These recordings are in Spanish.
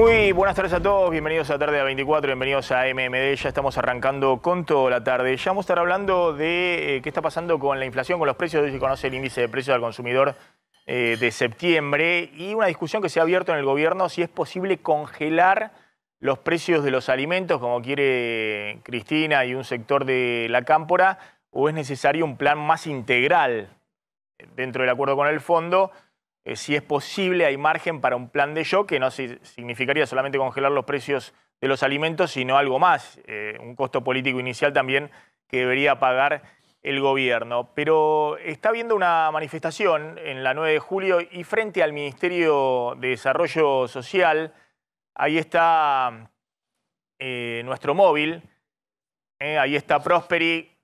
Muy buenas tardes a todos, bienvenidos a Tarde a 24, bienvenidos a MMD, ya estamos arrancando con toda la tarde. Ya vamos a estar hablando de eh, qué está pasando con la inflación, con los precios, hoy se conoce el índice de precios al consumidor eh, de septiembre y una discusión que se ha abierto en el gobierno si es posible congelar los precios de los alimentos, como quiere Cristina y un sector de la cámpora, o es necesario un plan más integral dentro del acuerdo con el fondo eh, si es posible, hay margen para un plan de shock que no significaría solamente congelar los precios de los alimentos, sino algo más, eh, un costo político inicial también que debería pagar el gobierno. Pero está habiendo una manifestación en la 9 de julio y frente al Ministerio de Desarrollo Social, ahí está eh, nuestro móvil, ahí está Prosperi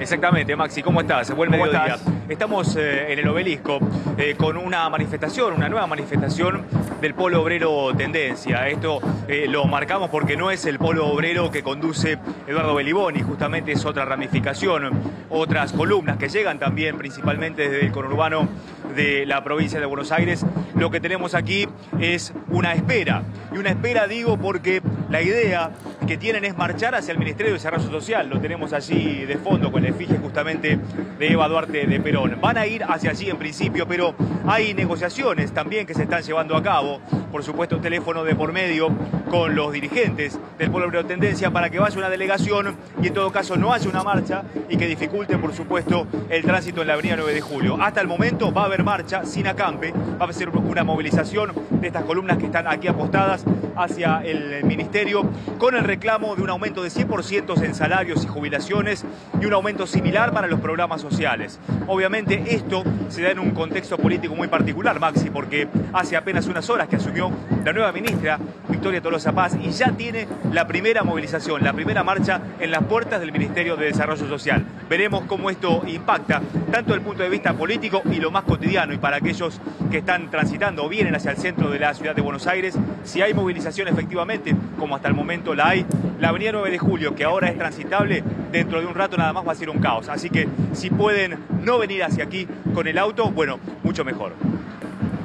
Exactamente, Maxi, ¿cómo estás? Buen mediodía. Estamos eh, en el obelisco eh, con una manifestación, una nueva manifestación del Polo Obrero Tendencia. Esto eh, lo marcamos porque no es el Polo Obrero que conduce Eduardo Beliboni, justamente es otra ramificación, otras columnas que llegan también principalmente desde el conurbano de la provincia de Buenos Aires. Lo que tenemos aquí es una espera. Y una espera digo porque la idea que tienen es marchar hacia el Ministerio de Desarrollo Social. Lo tenemos allí de fondo con el fije justamente de Eva Duarte de Perón. Van a ir hacia allí en principio, pero hay negociaciones también que se están llevando a cabo. Por supuesto, un teléfono de por medio con los dirigentes del pueblo de Tendencia para que vaya una delegación y en todo caso no haya una marcha y que dificulte, por supuesto, el tránsito en la avenida 9 de julio. Hasta el momento va a haber marcha sin acampe, va a ser una movilización de estas columnas que están aquí apostadas hacia el ministerio con el reclamo de un aumento de 100% en salarios y jubilaciones y un aumento similar para los programas sociales. Obviamente esto se da en un contexto político muy particular, Maxi, porque hace apenas unas horas que asumió la nueva ministra Victoria Tolosa Paz y ya tiene la primera movilización, la primera marcha en las puertas del Ministerio de Desarrollo Social. Veremos cómo esto impacta, tanto desde el punto de vista político y lo más cotidiano, y para aquellos que están transitando o vienen hacia el centro de la ciudad de Buenos Aires, si hay movilización efectivamente, como hasta el momento la hay, la Avenida 9 de Julio, que ahora es transitable, dentro de un rato nada más va a ser un caos. Así que si pueden no venir hacia aquí con el auto, bueno, mucho mejor.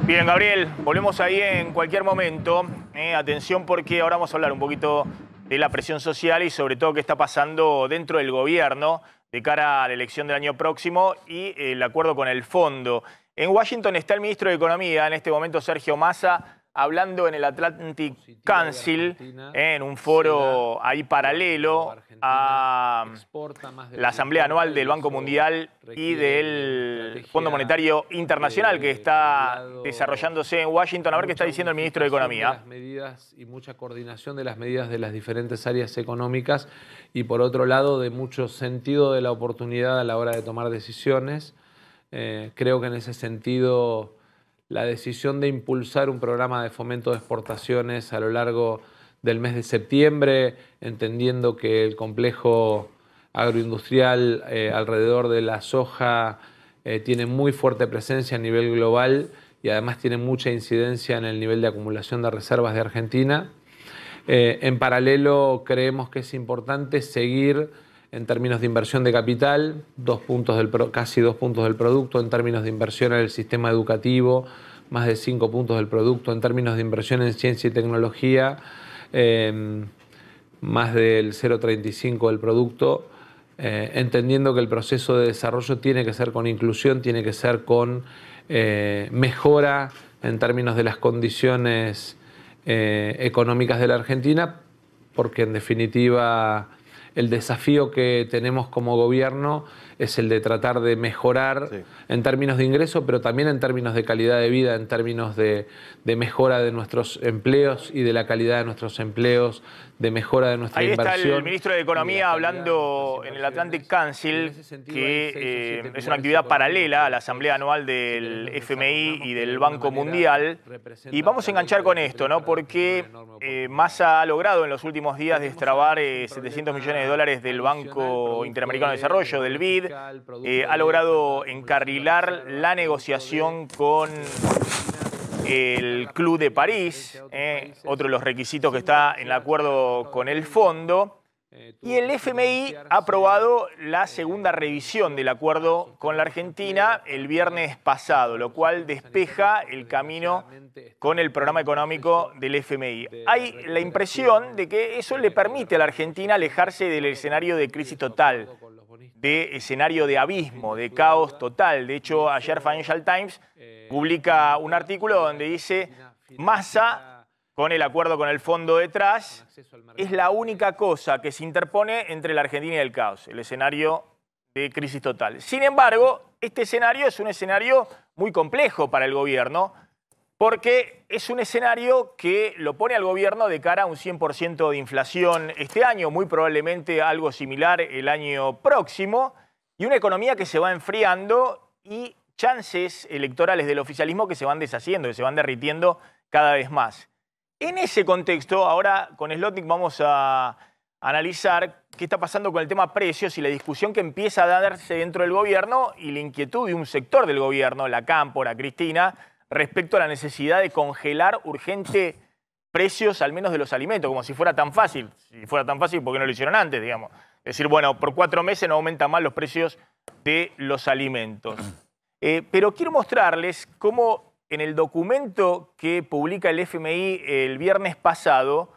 Bien, Gabriel, volvemos ahí en cualquier momento. Eh, atención porque ahora vamos a hablar un poquito de la presión social y sobre todo qué está pasando dentro del gobierno de cara a la elección del año próximo y el acuerdo con el fondo. En Washington está el ministro de Economía, en este momento Sergio Massa, hablando en el Atlantic Council, en un foro ahí paralelo a la Asamblea Anual del Banco Mundial y del Fondo Monetario Internacional que está desarrollándose en Washington. A ver qué está diciendo el ministro de Economía. medidas y mucha coordinación de las medidas de las diferentes áreas económicas y por otro lado de mucho sentido de la oportunidad a la hora de tomar decisiones. Eh, creo que en ese sentido la decisión de impulsar un programa de fomento de exportaciones a lo largo del mes de septiembre, entendiendo que el complejo agroindustrial eh, alrededor de la soja eh, tiene muy fuerte presencia a nivel global y además tiene mucha incidencia en el nivel de acumulación de reservas de Argentina. Eh, en paralelo, creemos que es importante seguir en términos de inversión de capital, dos puntos del, casi dos puntos del producto, en términos de inversión en el sistema educativo, más de cinco puntos del producto, en términos de inversión en ciencia y tecnología, em, más del 0,35 del producto, eh, entendiendo que el proceso de desarrollo tiene que ser con inclusión, tiene que ser con eh, mejora en términos de las condiciones eh, económicas de la Argentina, porque en definitiva el desafío que tenemos como gobierno es el de tratar de mejorar en términos de ingreso, pero también en términos de calidad de vida, en términos de, mejora de nuestros empleos y de la calidad de nuestros empleos, de mejora de nuestra inversión. Ahí está el ministro de Economía hablando en el Atlantic Council, que eh, es una actividad paralela a la Asamblea Anual del FMI y del Banco Mundial. Y vamos a enganchar con esto, ¿no? porque Massa eh, ha logrado en los últimos días destrabar 700 eh, millones de dólares del Banco Interamericano de Desarrollo, del BID, eh, ha logrado encarrilar la negociación con el Club de París, eh, otro de los requisitos que está en el acuerdo con el fondo. Eh, y el FMI ha aprobado la segunda revisión del acuerdo con la Argentina el viernes pasado, lo cual despeja el camino con el programa económico del FMI. Hay la impresión de que eso le permite a la Argentina alejarse del escenario de crisis total de escenario de abismo, de caos total. De hecho, ayer Financial Times publica un artículo donde dice, ...MASA, con el acuerdo con el fondo detrás, es la única cosa que se interpone entre la Argentina y el caos, el escenario de crisis total. Sin embargo, este escenario es un escenario muy complejo para el gobierno, porque es un escenario que lo pone al gobierno de cara a un 100% de inflación este año, muy probablemente algo similar el año próximo, y una economía que se va enfriando y chances electorales del oficialismo que se van deshaciendo, que se van derritiendo cada vez más. En ese contexto, ahora con Slotnik vamos a analizar qué está pasando con el tema precios y la discusión que empieza a darse dentro del gobierno y la inquietud de un sector del gobierno, la Cámpora, Cristina, respecto a la necesidad de congelar urgente precios al menos de los alimentos, como si fuera tan fácil. Si fuera tan fácil, ¿por qué no lo hicieron antes, digamos? Es decir, bueno, por cuatro meses no aumentan más los precios de los alimentos. Eh, pero quiero mostrarles cómo en el documento que publica el FMI el viernes pasado,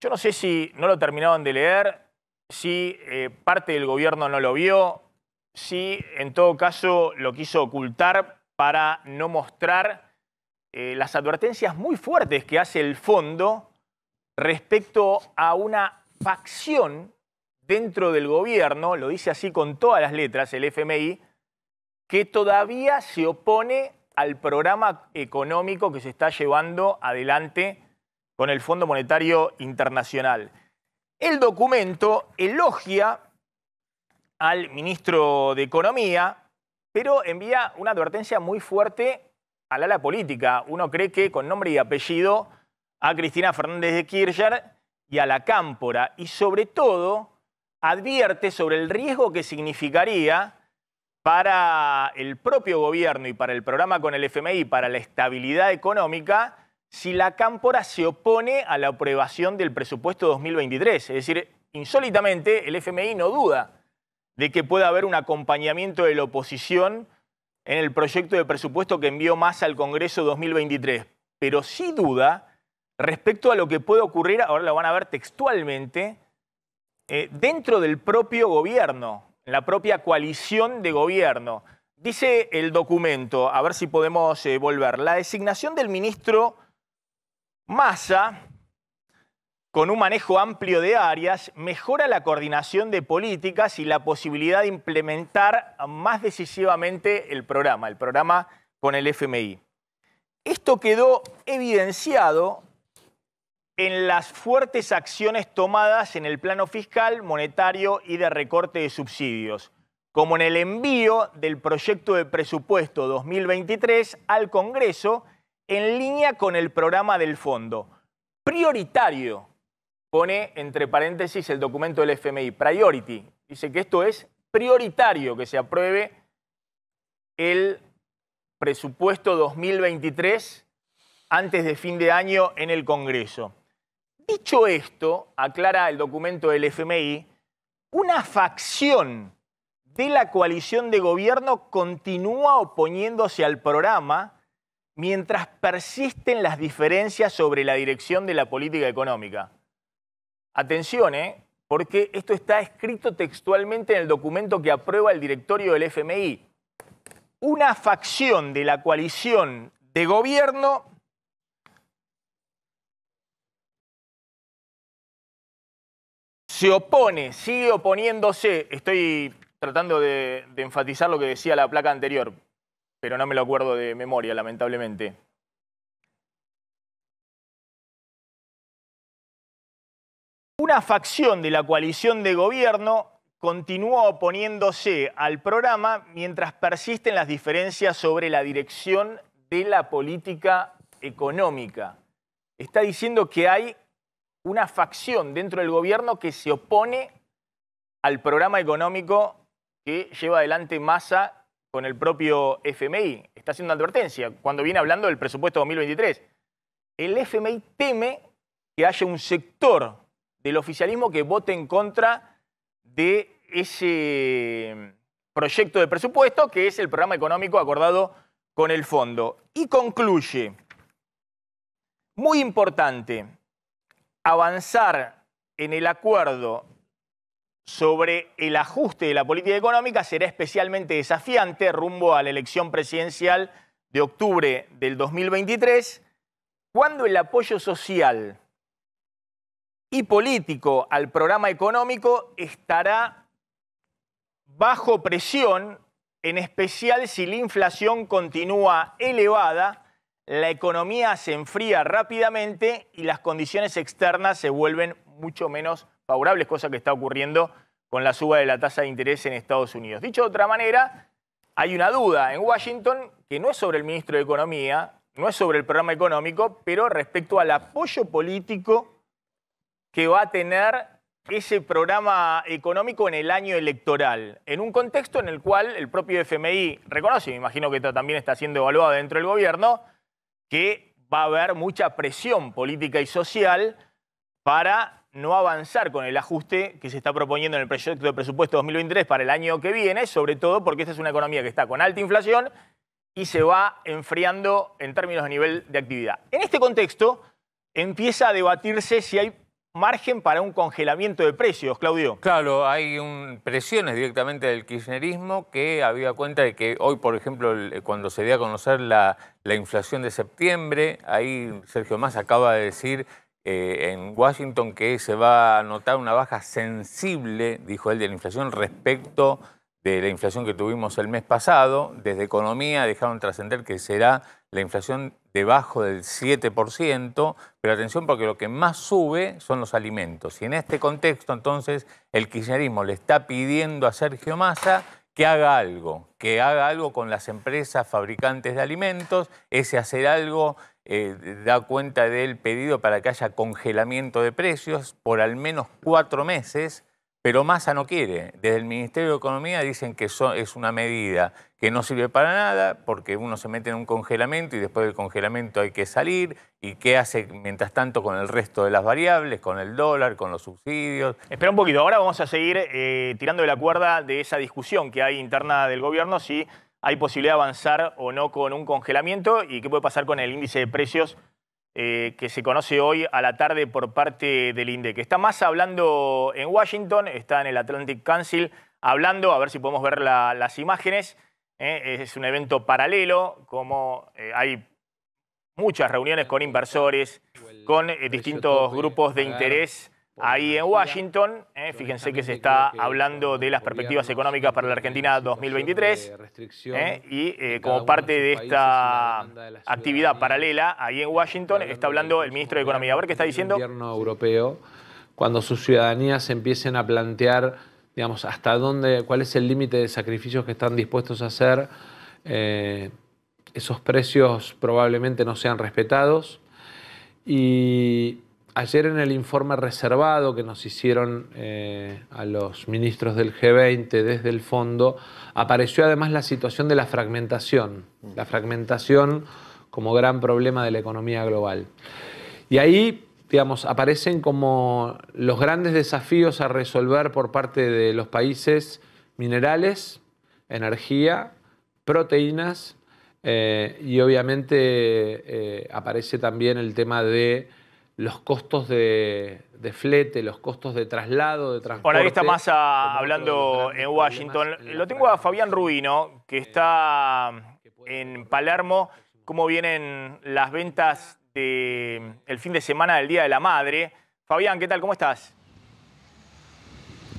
yo no sé si no lo terminaban de leer, si eh, parte del gobierno no lo vio, si en todo caso lo quiso ocultar para no mostrar eh, las advertencias muy fuertes que hace el fondo respecto a una facción dentro del gobierno, lo dice así con todas las letras el FMI, que todavía se opone al programa económico que se está llevando adelante con el Fondo Monetario Internacional. El documento elogia al ministro de Economía, pero envía una advertencia muy fuerte al ala política. Uno cree que con nombre y apellido a Cristina Fernández de Kirchner y a la Cámpora, y sobre todo advierte sobre el riesgo que significaría para el propio gobierno y para el programa con el FMI, para la estabilidad económica, si la Cámpora se opone a la aprobación del presupuesto 2023. Es decir, insólitamente el FMI no duda de que pueda haber un acompañamiento de la oposición en el proyecto de presupuesto que envió Massa al Congreso 2023, pero sí duda respecto a lo que puede ocurrir, ahora lo van a ver textualmente, eh, dentro del propio gobierno, la propia coalición de gobierno. Dice el documento, a ver si podemos eh, volver, la designación del ministro Massa con un manejo amplio de áreas, mejora la coordinación de políticas y la posibilidad de implementar más decisivamente el programa, el programa con el FMI. Esto quedó evidenciado en las fuertes acciones tomadas en el plano fiscal, monetario y de recorte de subsidios, como en el envío del proyecto de presupuesto 2023 al Congreso en línea con el programa del fondo, prioritario pone entre paréntesis el documento del FMI, priority. Dice que esto es prioritario que se apruebe el presupuesto 2023 antes de fin de año en el Congreso. Dicho esto, aclara el documento del FMI, una facción de la coalición de gobierno continúa oponiéndose al programa mientras persisten las diferencias sobre la dirección de la política económica. Atención, ¿eh? porque esto está escrito textualmente en el documento que aprueba el directorio del FMI. Una facción de la coalición de gobierno se opone, sigue oponiéndose, estoy tratando de enfatizar lo que decía la placa anterior, pero no me lo acuerdo de memoria, lamentablemente. Una facción de la coalición de gobierno continúa oponiéndose al programa mientras persisten las diferencias sobre la dirección de la política económica. Está diciendo que hay una facción dentro del gobierno que se opone al programa económico que lleva adelante Massa con el propio FMI. Está haciendo advertencia cuando viene hablando del presupuesto 2023. El FMI teme que haya un sector del oficialismo que vote en contra de ese mm, proyecto de presupuesto que es el programa económico acordado con el fondo. Y concluye, muy importante, avanzar en el acuerdo sobre el ajuste de la política económica será especialmente desafiante rumbo a la elección presidencial de octubre del 2023, cuando el apoyo social y político al programa económico estará bajo presión, en especial si la inflación continúa elevada, la economía se enfría rápidamente y las condiciones externas se vuelven mucho menos favorables, cosa que está ocurriendo con la suba de la tasa de interés en Estados Unidos. Dicho de otra manera, hay una duda en Washington que no es sobre el ministro de Economía, no es sobre el programa económico, pero respecto al apoyo político que va a tener ese programa económico en el año electoral, en un contexto en el cual el propio FMI reconoce, me imagino que también está siendo evaluado dentro del gobierno, que va a haber mucha presión política y social para no avanzar con el ajuste que se está proponiendo en el proyecto de presupuesto 2023 para el año que viene, sobre todo porque esta es una economía que está con alta inflación y se va enfriando en términos de nivel de actividad. En este contexto empieza a debatirse si hay margen para un congelamiento de precios, Claudio. Claro, hay presiones directamente del kirchnerismo que había cuenta de que hoy, por ejemplo, eh, cuando se dio a conocer la, inflación de septiembre, ahí Sergio Más acaba de decir eh, en Washington que se va a notar una baja sensible, dijo él, de la inflación respecto de la inflación que tuvimos el mes pasado. Desde Economía dejaron trascender que será la inflación debajo del 7%, pero atención porque lo que más sube son los alimentos. Y en este contexto, entonces, el kirchnerismo le está pidiendo a Sergio Massa que haga algo, que haga algo con las empresas fabricantes de alimentos, ese hacer algo eh, da cuenta del pedido para que haya congelamiento de precios por al menos cuatro meses pero Massa no quiere. Desde el Ministerio de Economía dicen que es una medida que no sirve para nada porque uno se mete en un congelamiento y después del congelamiento hay que salir y qué hace mientras tanto con el resto de las variables, con el dólar, con los subsidios. Espera un poquito, ahora vamos a seguir eh, tirando de la cuerda de esa discusión que hay interna del gobierno si hay posibilidad de avanzar o no con un congelamiento y qué puede pasar con el índice de precios eh, que se conoce hoy a la tarde por parte del INDEC. Está más hablando en Washington, está en el Atlantic Council, hablando, a ver si podemos ver las imágenes. Eh, es un evento paralelo, como eh, hay muchas reuniones con inversores, con distintos grupos de interés ahí en Washington. Eh, fíjense que se está hablando de las perspectivas económicas para la Argentina 2023. Eh, y eh, como parte de esta actividad paralela, ahí en Washington está hablando el ministro de Economía. A ver qué está diciendo. El gobierno europeo, cuando sus ciudadanías empiecen a plantear, digamos, hasta dónde, cuál es el límite de sacrificios que están dispuestos a hacer, esos precios probablemente no sean respetados. Y Ayer en el informe reservado que nos hicieron eh, a los ministros del G20 desde el fondo, apareció además la situación de la fragmentación, mm. la fragmentación como gran problema de la economía global. Y ahí, digamos, aparecen como los grandes desafíos a resolver por parte de los países minerales, energía, proteínas eh, y obviamente eh, aparece también el tema de los costos de, flete, los costos de traslado, de transporte. Ahora masa está más hablando en Washington. Lo tengo a Fabián Rubino, que eh, está en Palermo. ¿Cómo vienen las ventas del el fin de semana del Día de la Madre? Fabián, ¿qué tal? ¿Cómo estás?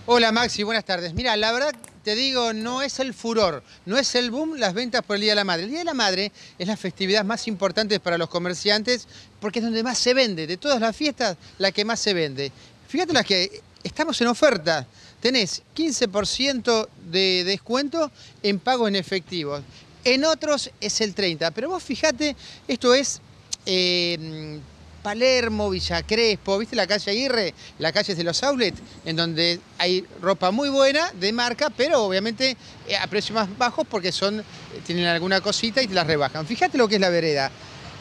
Hola Maxi, buenas tardes. Mira, la verdad te digo, no es el furor, no es el boom las ventas por el Día de la Madre. El Día de la Madre es la festividad más importante para los comerciantes porque es donde más se vende. De todas las fiestas, la que más se vende. Fíjate las que estamos en oferta. Tenés 15% de descuento en pago en efectivo. En otros es el 30%. Pero vos fíjate, esto es... Em, Palermo, Villa Crespo, ¿viste la calle Aguirre? La calle es de los outlets, en donde hay ropa muy buena, de marca, pero obviamente eh, a precios más bajos porque son, eh, tienen alguna cosita y te la rebajan. Fíjate lo que es la vereda.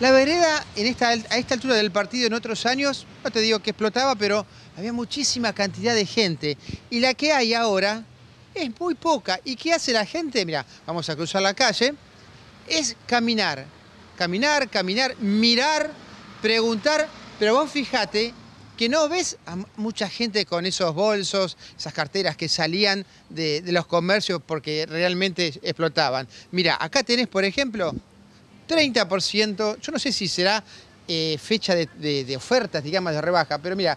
La vereda en esta, a esta altura del partido en otros años, no te digo que explotaba, pero había muchísima cantidad de gente. Y la que hay ahora es muy poca. ¿Y qué hace la gente? Mira, vamos a cruzar la calle. Es caminar, caminar, caminar, mirar, preguntar. Pero vos fíjate que no ves a mucha gente con esos bolsos, esas carteras que salían de, los comercios porque realmente explotaban. Mira, acá tenés, por ejemplo, 30%, yo no sé si será eh, fecha de, ofertas, digamos, de rebaja, pero mira,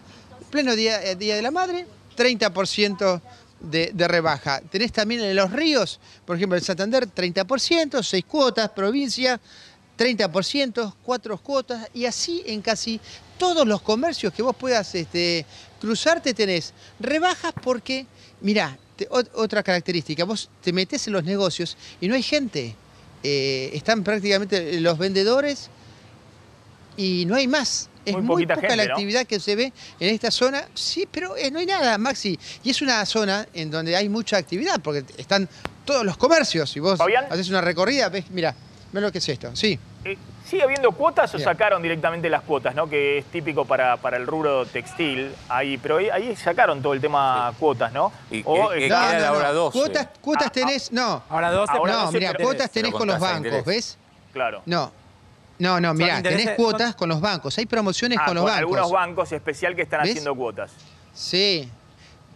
pleno día, eh, día de la madre, 30%. De, rebaja. Tenés también en los ríos, por ejemplo, en Santander 30%, 6 cuotas, provincia 30%, 4 cuotas, y así en casi todos los comercios que vos puedas este, cruzarte tenés rebajas porque, mira, otra característica, vos te metés en los negocios y no hay gente. Eh, están prácticamente los vendedores y no hay más. Es muy, poca la actividad que se ve en esta zona. Sí, pero eh, no hay nada, Maxi. Y es una zona en donde hay mucha actividad, porque están todos los comercios. y vos haces una recorrida, ves, mira, ve lo que es esto. Sí. Eh, ¿Sigue habiendo cuotas o sacaron directamente las cuotas, ¿no? que es típico para, para el rubro textil? Ahí, pero ahí, sacaron todo el tema cuotas, ¿no? o, ahora eh, 12. Cuotas, cuotas ah, tenés, ah. no. Ahora 12. mira, cuotas tenés con los bancos, ¿ves? Claro. No, no, no, mirá, tenés cuotas con los bancos. Hay promociones ah, con los bancos. bancos. algunos bancos especial que están haciendo cuotas. Sí.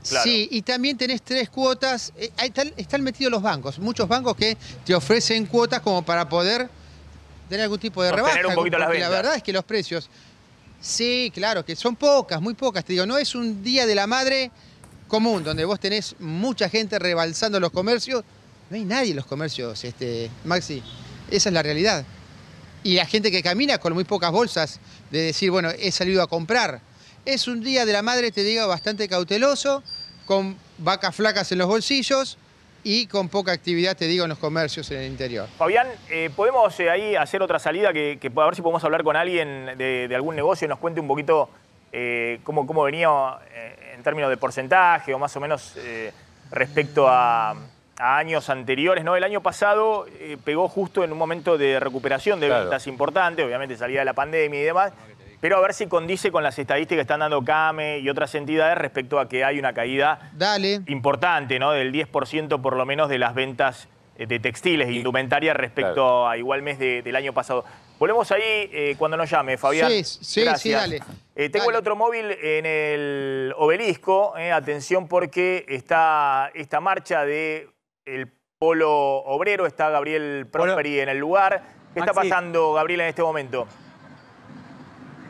Sí, y también tenés tres cuotas. Eh, ahí están metidos los bancos. Muchos bancos que te ofrecen cuotas como para poder tener algún tipo de rebaja. La verdad es que los precios, sí, claro, que son pocas, muy pocas. Te digo, no es un día de la madre común, donde vos tenés mucha gente rebalsando los comercios. No hay nadie en los comercios, este, Maxi. Esa es la realidad. Y la gente que camina con muy pocas bolsas de decir, bueno, he salido a comprar. Es un día de la madre, te digo, bastante cauteloso, con vacas flacas en los bolsillos y con poca actividad, te digo, en los comercios en el interior. Fabián, eh, ¿podemos eh, ahí hacer otra salida? Que, a ver si podemos hablar con alguien de, algún negocio y nos cuente un poquito eh, cómo, cómo, venía en términos de porcentaje o más o menos respecto a, años anteriores. ¿no? El año pasado pegó justo en un momento de recuperación de ventas importante, obviamente salida de la pandemia y demás. Pero a ver si condice con las estadísticas que están dando CAME y otras entidades respecto a que hay una caída importante, ¿no? Del 10% por lo menos de las ventas eh, de textiles e indumentaria respecto a igual mes del año pasado. Volvemos ahí eh, cuando nos llame, Fabián. Sí, sí, dale. Eh, tengo el otro móvil en el obelisco. atención porque está esta marcha del el polo obrero, está Gabriel Prosperi en el lugar. ¿Qué está pasando, Gabriel, en este momento?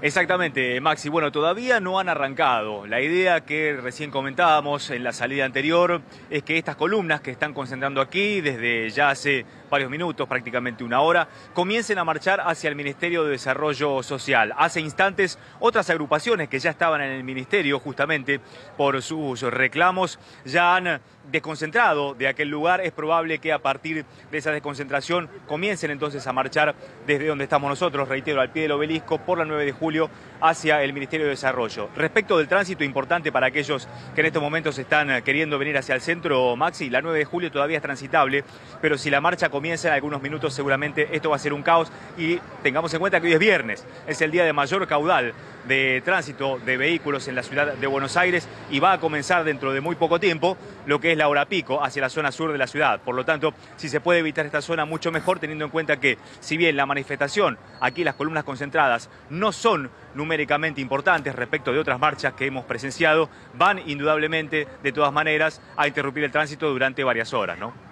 Exactamente, Maxi. Bueno, todavía no han arrancado. La idea que recién comentábamos en la salida anterior es que estas columnas que están concentrando aquí desde ya hace varios minutos, prácticamente una hora, comiencen a marchar hacia el Ministerio de Desarrollo Social. Hace instantes, otras agrupaciones que ya estaban en el Ministerio justamente por sus reclamos ya han desconcentrado de aquel lugar. Es probable que a partir de esa desconcentración comiencen entonces a marchar desde donde estamos nosotros, reitero, al pie del obelisco por la 9 de julio hacia el Ministerio de Desarrollo. Respecto del tránsito, importante para aquellos que en estos momentos están queriendo venir hacia el centro, Maxi, la 9 de julio todavía es transitable, pero si la marcha comienza en algunos minutos seguramente esto va a ser un caos y tengamos en cuenta que hoy es viernes, es el día de mayor caudal de tránsito de vehículos en la ciudad de Buenos Aires y va a comenzar dentro de muy poco tiempo lo que es la hora pico hacia la zona sur de la ciudad. Por lo tanto, si se puede evitar esta zona mucho mejor teniendo en cuenta que si bien la manifestación, aquí las columnas concentradas no son numéricamente importantes respecto de otras marchas que hemos presenciado, van indudablemente de todas maneras a interrumpir el tránsito durante varias horas, ¿no?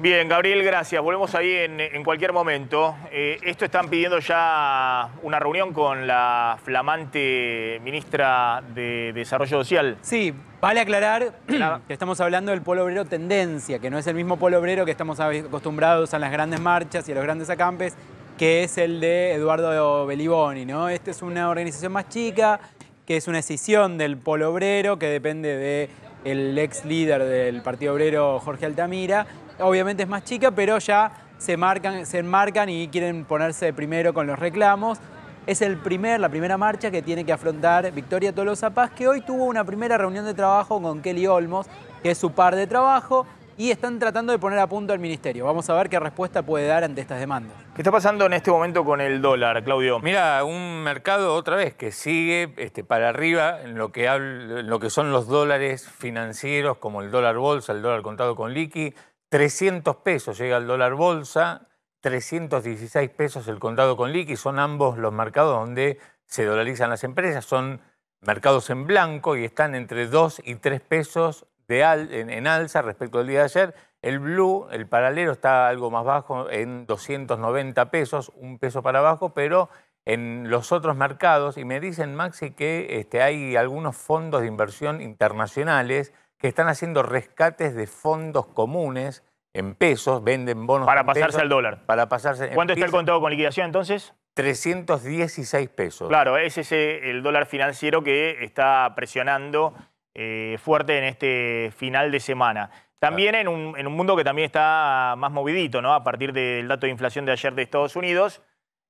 Bien, Gabriel, gracias. Volvemos ahí en, cualquier momento. Eh, esto están pidiendo ya una reunión con la flamante ministra de Desarrollo Social. Sí, vale aclarar que estamos hablando del polo obrero tendencia, que no es el mismo polo obrero que estamos acostumbrados a las grandes marchas y a los grandes acampes, que es el de Eduardo Beliboni, ¿no? Esta es una organización más chica, que es una escisión del polo obrero, que depende del ex líder del Partido Obrero, Jorge Altamira, obviamente es más chica, pero ya se marcan, se enmarcan y quieren ponerse primero con los reclamos. Es el primer, la primera marcha que tiene que afrontar Victoria Tolosa Paz, que hoy tuvo una primera reunión de trabajo con Kelly Olmos, que es su par de trabajo, y están tratando de poner a punto el ministerio. Vamos a ver qué respuesta puede dar ante estas demandas. ¿Qué está pasando en este momento con el dólar, Claudio? Mira, un mercado otra vez que sigue este, para arriba en lo, que lo que son los dólares financieros, como el dólar bolsa, el dólar contado con liqui, 300 pesos llega el dólar bolsa, 316 pesos el contado con liqui, son ambos los mercados donde se dolarizan las empresas, son mercados en blanco y están entre 2 y 3 pesos en, alza respecto al día de ayer. El blue, el paralelo, está algo más bajo, en 290 pesos, un peso para abajo, pero en los otros mercados, y me dicen, Maxi, que este, hay algunos fondos de inversión internacionales que están haciendo rescates de fondos comunes en pesos, venden bonos. Para pasarse al dólar. Para pasarse. ¿Cuánto está el contado con liquidación entonces? 316 pesos. Claro, ese es el dólar financiero que está presionando eh, fuerte en este final de semana. También en, un, mundo que también está más movidito, ¿no? A partir del dato de inflación de ayer de Estados Unidos.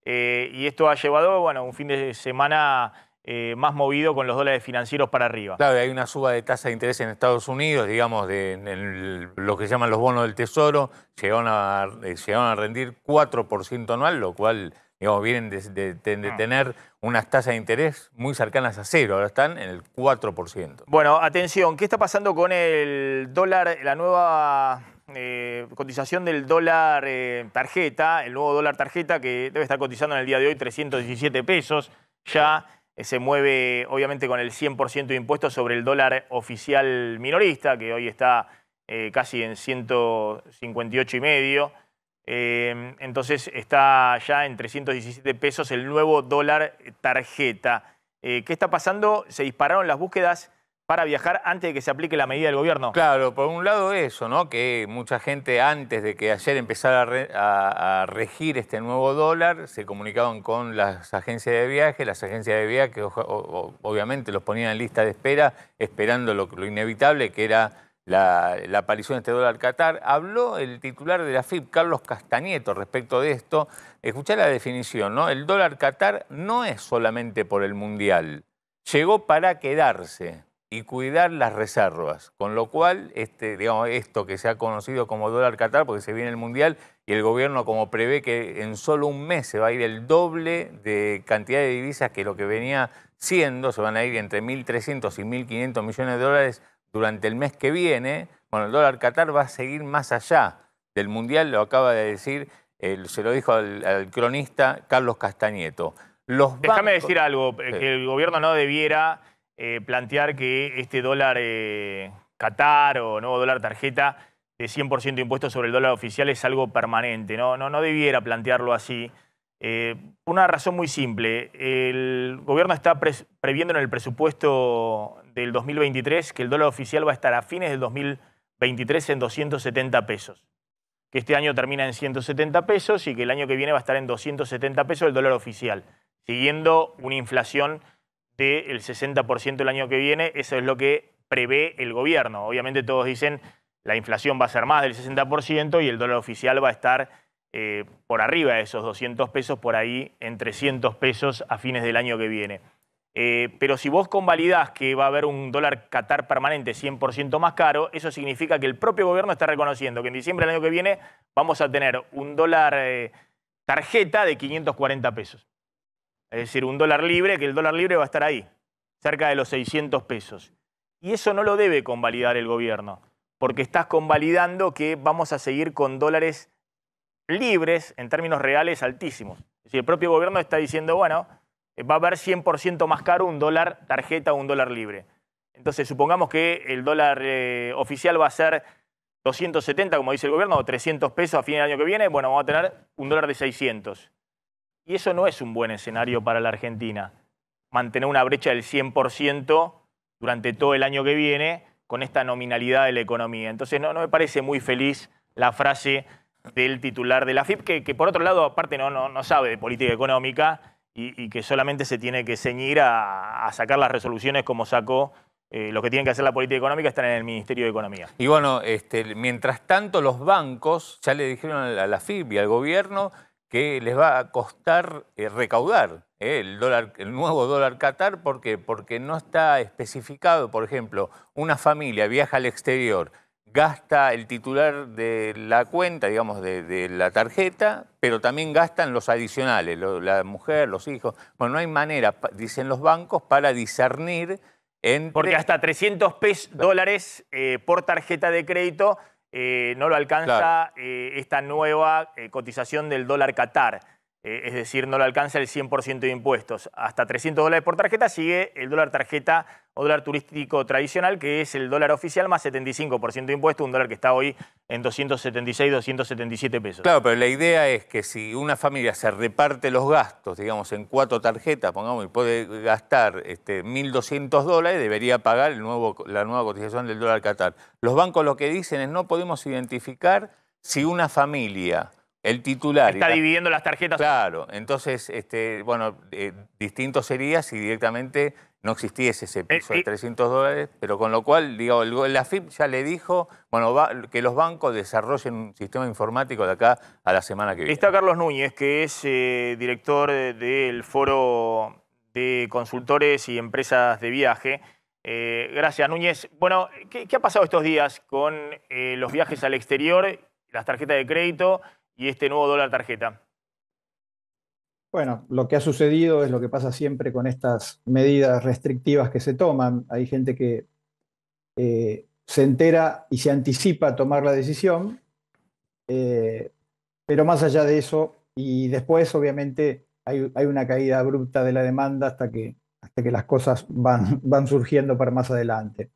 Eh, y esto ha llevado, bueno, un fin de semana eh, más movido con los dólares financieros para arriba. Claro, hay una suba de tasa de interés en Estados Unidos, digamos, de, en lo que llaman los bonos del Tesoro, llegaron a, eh, a rendir 4% anual, lo cual, digamos, vienen de, mm. tener unas tasas de interés muy cercanas a cero, ahora están en el 4%. Bueno, atención, ¿qué está pasando con el dólar, la nueva eh, cotización del dólar tarjeta, el nuevo dólar tarjeta que debe estar cotizando en el día de hoy 317 pesos ya. Eh, se mueve obviamente con el 100% de impuestos sobre el dólar oficial minorista, que hoy está eh, casi en 158 y medio. Em, entonces está ya en 317 pesos el nuevo dólar eh, tarjeta. ¿Qué está pasando? Se dispararon las búsquedas para viajar antes de que se aplique la medida del gobierno. Claro, por un lado eso, ¿no? Que mucha gente antes de que ayer empezara a, regir este nuevo dólar, se comunicaban con las agencias de viaje, las agencias de viaje obviamente los ponían en lista de espera, esperando lo, inevitable que era la, aparición de este dólar Qatar. Habló el titular de la FIP, Carlos Castañeto, respecto de esto. Escuchá la definición, ¿no? El dólar Qatar no es solamente por el Mundial, llegó para quedarse y cuidar las reservas, con lo cual este, digamos, esto que se ha conocido como dólar Qatar, porque se viene el Mundial y el gobierno como prevé que en solo un mes se va a ir el doble de cantidad de divisas que lo que venía siendo, se van a ir entre 1.300 y 1.500 millones de dólares durante el mes que viene, bueno, el dólar Qatar va a seguir más allá del Mundial, lo acaba de decir, se lo dijo al, cronista Carlos Castañeto. Déjame decir algo, eh, que el gobierno no debiera eh, plantear que este dólar eh, Qatar o nuevo dólar tarjeta de 100% impuesto sobre el dólar oficial es algo permanente. No, no, no debiera plantearlo así. Por eh, una razón muy simple. El gobierno está previendo en el presupuesto del 2023 que el dólar oficial va a estar a fines del 2023 en 270 pesos. Que este año termina en 170 pesos y que el año que viene va a estar en 270 pesos el dólar oficial, siguiendo una inflación del 60% el año que viene. Eso es lo que prevé el gobierno. Obviamente todos dicen la inflación va a ser más del 60% y el dólar oficial va a estar eh, por arriba de esos 200 pesos, por ahí en 300 pesos a fines del año que viene. Eh, pero si vos convalidás que va a haber un dólar Qatar permanente 100% más caro, eso significa que el propio gobierno está reconociendo que en diciembre del año que viene vamos a tener un dólar eh, tarjeta de 540 pesos. Es decir, un dólar libre, que el dólar libre va a estar ahí, cerca de los 600 pesos. Y eso no lo debe convalidar el gobierno, porque estás convalidando que vamos a seguir con dólares libres en términos reales altísimos. Es decir, el propio gobierno está diciendo, bueno, va a haber 100% más caro un dólar tarjeta o un dólar libre. Entonces, supongamos que el dólar eh, oficial va a ser 270, como dice el gobierno, o 300 pesos a fin del año que viene, bueno, vamos a tener un dólar de 600. Y eso no es un buen escenario para la Argentina. Mantener una brecha del 100% durante todo el año que viene con esta nominalidad de la economía. Entonces no, me parece muy feliz la frase del titular de la FIP, que, por otro lado aparte no, no, sabe de política económica y, que solamente se tiene que ceñir a, sacar las resoluciones como sacó eh, lo que tienen que hacer la política económica están en el Ministerio de Economía. Y bueno, este, mientras tanto los bancos ya le dijeron a la, a FIB y al gobierno que les va a costar eh, recaudar eh, el, dólar, el nuevo dólar Qatar. ¿Por qué? Porque no está especificado, por ejemplo, una familia viaja al exterior, gasta el titular de la cuenta, digamos, de, la tarjeta, pero también gastan los adicionales, la mujer, los hijos. Bueno, no hay manera, dicen los bancos, para discernir entre... Porque hasta 300 pesos, dólares eh, por tarjeta de crédito eh, no lo alcanza eh, esta nueva eh, cotización del dólar Qatar. Eh, es decir, no le alcanza el 100% de impuestos. Hasta 300 dólares por tarjeta sigue el dólar tarjeta o dólar turístico tradicional, que es el dólar oficial más 75% de impuestos, un dólar que está hoy en 276, 277 pesos. Claro, pero la idea es que si una familia se reparte los gastos, digamos, en cuatro tarjetas, pongamos, y puede gastar 1.200 este, dólares, debería pagar el nuevo, la nueva cotización del dólar Qatar. Los bancos lo que dicen es no podemos identificar si una familia el titular. Está dividiendo las tarjetas. Claro, entonces, este, bueno, eh, distinto sería si directamente no existiese ese eh, piso de 300 eh. dólares, pero con lo cual, digo, la FIP ya le dijo, bueno, que los bancos desarrollen un sistema informático de acá a la semana que viene. Está Carlos Núñez, que es director del foro de consultores y empresas de viaje. gracias, Núñez. Bueno, ¿qué, ha pasado estos días con los viajes al exterior, las tarjetas de crédito? y este nuevo dólar tarjeta? Bueno, lo que ha sucedido es lo que pasa siempre con estas medidas restrictivas que se toman. Hay gente que eh, se entera y se anticipa a tomar la decisión, eh, pero más allá de eso, y después obviamente hay, hay, una caída abrupta de la demanda hasta que, hasta que las cosas van, van surgiendo para más adelante.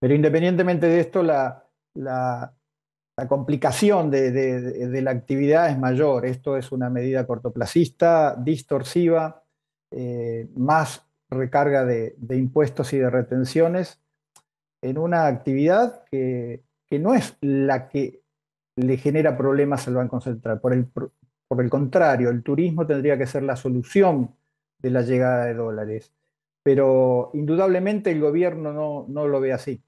Pero independientemente de esto, la, la, la complicación de, la actividad es mayor. Esto es una medida cortoplacista, distorsiva, eh, más recarga de, impuestos y de retenciones en una actividad que, no es la que le genera problemas al Banco Central. Por el, por el contrario, el turismo tendría que ser la solución de la llegada de dólares. Pero indudablemente el gobierno no lo ve así.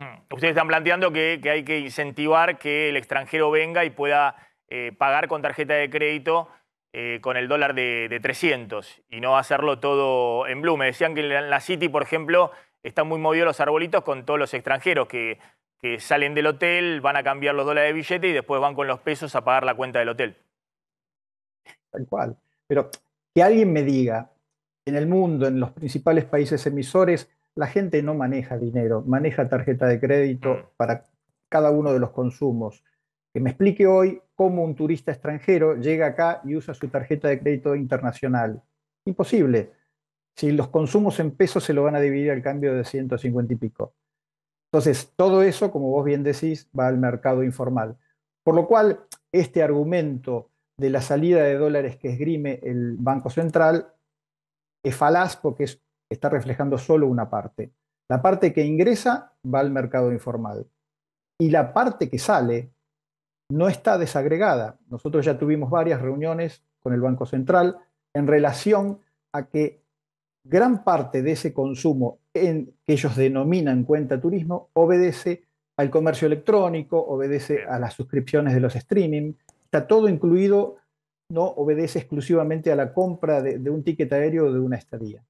Mm. Ustedes están planteando que, hay que incentivar que el extranjero venga y pueda eh, pagar con tarjeta de crédito eh, con el dólar de, 300 y no hacerlo todo en blue. Me decían que en la City, por ejemplo, están muy movidos los arbolitos con todos los extranjeros que, que salen del hotel, van a cambiar los dólares de billete y después van con los pesos a pagar la cuenta del hotel. Tal cual. Pero que alguien me diga, en el mundo, en los principales países emisores, la gente no maneja dinero, maneja tarjeta de crédito mm. para cada uno de los consumos. Que me explique hoy cómo un turista extranjero llega acá y usa su tarjeta de crédito internacional. Imposible. Si los consumos en pesos se lo van a dividir al cambio de 150 y pico. Entonces, todo eso, como vos bien decís, va al mercado informal. Por lo cual, este argumento de la salida de dólares que esgrime el Banco Central es falaz porque es está reflejando solo una parte. La parte que ingresa va al mercado informal y la parte que sale no está desagregada. Nosotros ya tuvimos varias reuniones con el Banco Central en relación a que gran parte de ese consumo en, que ellos denominan cuenta turismo obedece al comercio electrónico, obedece a las suscripciones de los streaming, está todo incluido, no obedece exclusivamente a la compra de, de un ticket aéreo o de una estadía.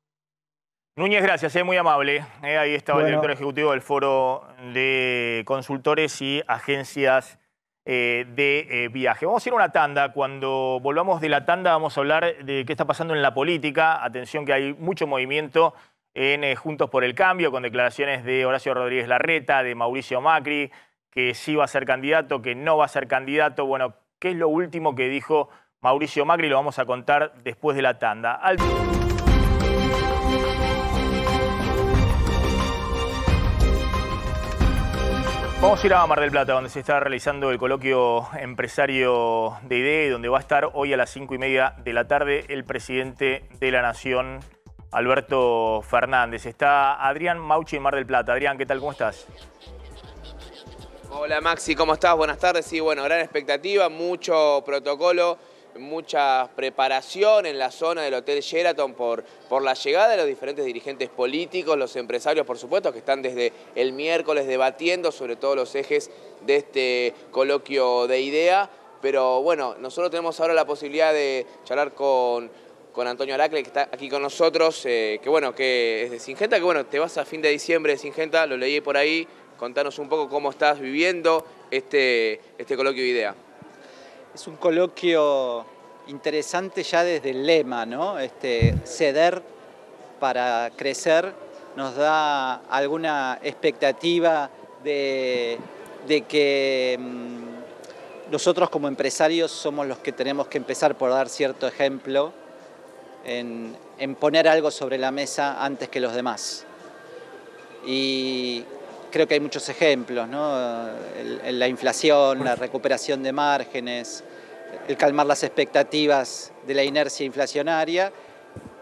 Núñez, gracias, es eh, muy amable. Eh, ahí estaba el director ejecutivo del Foro de Consultores y Agencias eh, de Viaje. Vamos a ir a una tanda. Cuando volvamos de la tanda vamos a hablar de qué está pasando en la política. Atención que hay mucho movimiento en Juntos por el Cambio, con declaraciones de Horacio Rodríguez Larreta, de Mauricio Macri, que sí va a ser candidato, que no va a ser candidato. Bueno, ¿qué es lo último que dijo Mauricio Macri? Lo vamos a contar después de la tanda. Vamos a ir a Mar del Plata, donde se está realizando el coloquio empresario de IDE, donde va a estar hoy a las cinco y media de la tarde el presidente de la Nación, Alberto Fernández. Está Adrián Mauchi en Mar del Plata. Adrián, ¿qué tal? ¿Cómo estás? Hola Maxi, ¿cómo estás? Buenas tardes. Sí, bueno, gran expectativa, mucho protocolo mucha preparación en la zona del Hotel Sheraton por, por la llegada de los diferentes dirigentes políticos, los empresarios, por supuesto, que están desde el miércoles debatiendo sobre todos los ejes de este coloquio de idea. Pero bueno, nosotros tenemos ahora la posibilidad de charlar con con Antonio Aracle, que está aquí con nosotros, eh, que bueno, que es de Singenta, que bueno, te vas a fin de diciembre de Singenta, lo leí por ahí, contanos un poco cómo estás viviendo este, este coloquio de idea. Es un coloquio interesante ya desde el lema, ¿no? Este, ceder para crecer nos da alguna expectativa de, que mm, nosotros como empresarios somos los que tenemos que empezar por dar cierto ejemplo en, en poner algo sobre la mesa antes que los demás. Y creo que hay muchos ejemplos, ¿no? la inflación, la recuperación de márgenes, el calmar las expectativas de la inercia inflacionaria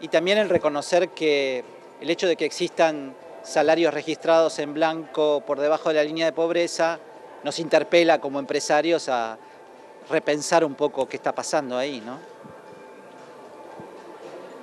y también el reconocer que el hecho de que existan salarios registrados en blanco por debajo de la línea de pobreza nos interpela como empresarios a repensar un poco qué está pasando ahí, ¿no?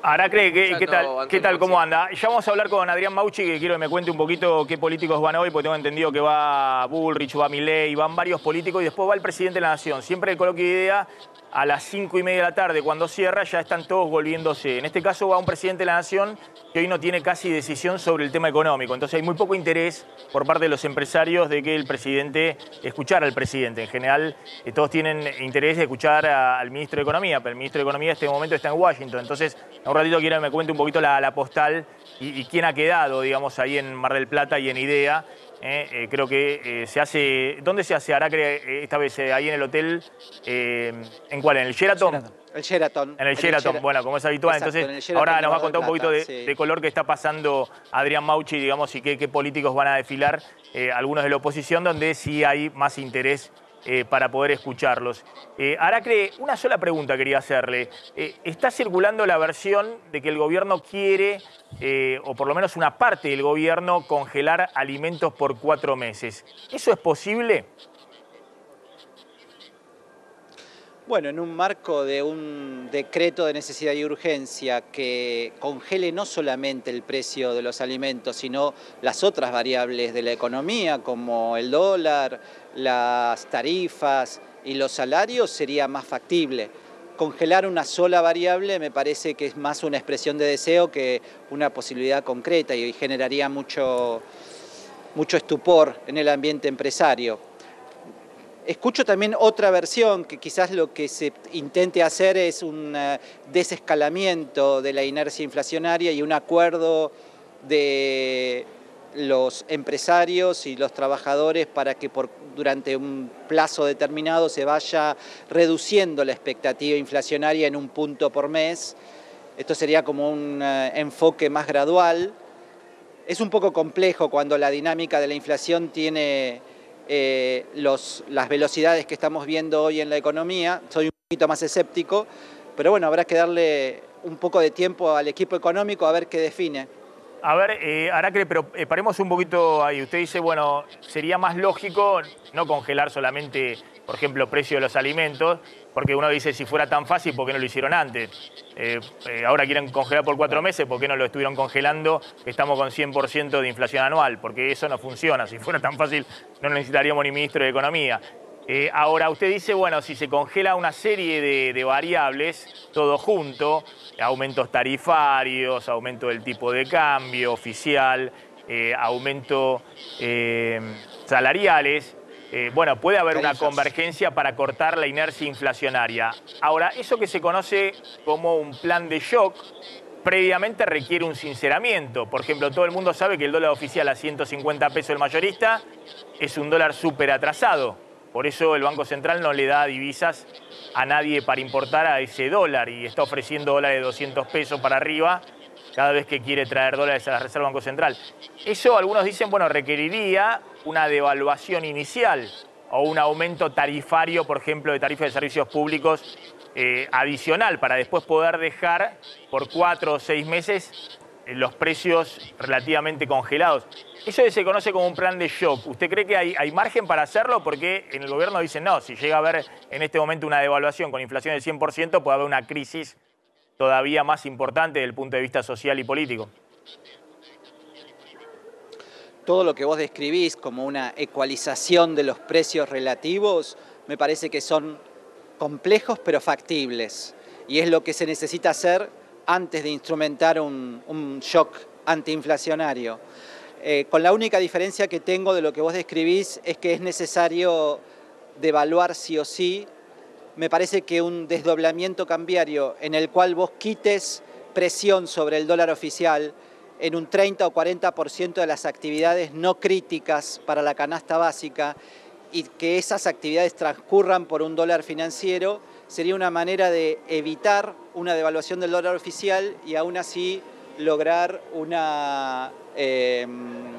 Aracre, ¿qué, ¿qué, tal, ¿qué tal? ¿Cómo anda? Ya vamos a hablar con Adrián Mauchi, que quiero que me cuente un poquito qué políticos van hoy, porque tengo entendido que va Bullrich, va Milei, van varios políticos y después va el presidente de la Nación. Siempre el coloquio de idea a las cinco y media de la tarde, cuando cierra, ya están todos volviéndose. En este caso va un presidente de la Nación que hoy no tiene casi decisión sobre el tema económico. Entonces hay muy poco interés por parte de los empresarios de que el presidente, escuchara al presidente. En general, eh, todos tienen interés de escuchar al ministro de Economía, pero el ministro de Economía en este momento está en Washington. Entonces, un ratito quiero que me cuente un poquito la, postal y, y, quién ha quedado, digamos, ahí en Mar del Plata y en IDEA ¿eh? Eh, creo que eh, se hace. ¿Dónde se hace Aracre esta vez? ¿Ahí en el hotel? ¿En cuál? ¿En el Sheraton? En El Sheraton. En el Sheraton, bueno, como es habitual. Entonces, ahora nos va a contar un poquito de, color que está pasando Adrián Mauchi, digamos, y qué, políticos van a desfilar, algunos de la oposición, donde sí hay más interés eh, para poder escucharlos. Eh, Aracre, una sola pregunta quería hacerle. Eh, está circulando la versión de que el gobierno quiere, eh, o por lo menos una parte del gobierno, congelar alimentos por cuatro meses. ¿Eso es posible? Bueno, en un marco de un decreto de necesidad y urgencia que congele no solamente el precio de los alimentos, sino las otras variables de la economía, como el dólar, las tarifas y los salarios sería más factible. Congelar una sola variable me parece que es más una expresión de deseo que una posibilidad concreta y generaría mucho, mucho estupor en el ambiente empresario. Escucho también otra versión, que quizás lo que se intente hacer es un eh, desescalamiento de la inercia inflacionaria y un acuerdo de los empresarios y los trabajadores para que durante un plazo determinado se vaya reduciendo la expectativa inflacionaria en un punto por mes. Esto sería como un eh, enfoque más gradual. Es un poco complejo cuando la dinámica de la inflación tiene eh, las velocidades que estamos viendo hoy en la economía. Soy un poquito más escéptico, pero bueno, habrá que darle un poco de tiempo al equipo económico a ver qué define. A ver, eh, Aracre, pero eh, paremos un poquito ahí. Usted dice, bueno, sería más lógico no congelar solamente, por ejemplo, precio de los alimentos, porque uno dice, si fuera tan fácil, ¿por qué no lo hicieron antes? Eh, ahora quieren congelar por cuatro meses, ¿por qué no lo estuvieron congelando? Estamos con 100% de inflación anual, porque eso no funciona. Si fuera tan fácil, no necesitaríamos ni ministro de Economía. Eh, ahora, usted dice, bueno, si se congela una serie de, variables, todo junto, aumentos tarifarios, aumento del tipo de cambio oficial, eh, aumento eh, salariales, bueno, puede haber una convergencia para cortar la inercia inflacionaria. Ahora, eso que se conoce como un plan de shock, previamente requiere un sinceramiento. Por ejemplo, todo el mundo sabe que el dólar oficial a 150 pesos el mayorista es un dólar súper atrasado. Por eso el Banco Central no le da divisas a nadie para importar a ese dólar y está ofreciendo dólares de 200 pesos para arriba cada vez que quiere traer dólares a la Reserva Banco Central. Eso algunos dicen, bueno, requeriría una devaluación inicial o un aumento tarifario, por ejemplo, de tarifas de servicios públicos eh, adicional para después poder dejar por cuatro o seis meses los precios relativamente congelados. Eso se conoce como un plan de shock. ¿Usted cree que hay, margen para hacerlo? Porque en el gobierno dicen, no, si llega a haber en este momento una devaluación con inflación del 100%, puede haber una crisis todavía más importante desde el punto de vista social y político. Todo lo que vos describís como una ecualización de los precios relativos me parece que son complejos pero factibles. Y es lo que se necesita hacer antes de instrumentar un, shock antiinflacionario. Eh, con la única diferencia que tengo de lo que vos describís es que es necesario devaluar sí o sí. Me parece que un desdoblamiento cambiario en el cual vos quites presión sobre el dólar oficial en un 30 o 40% de las actividades no críticas para la canasta básica y que esas actividades transcurran por un dólar financiero sería una manera de evitar una devaluación del dólar oficial y aún así lograr una, em,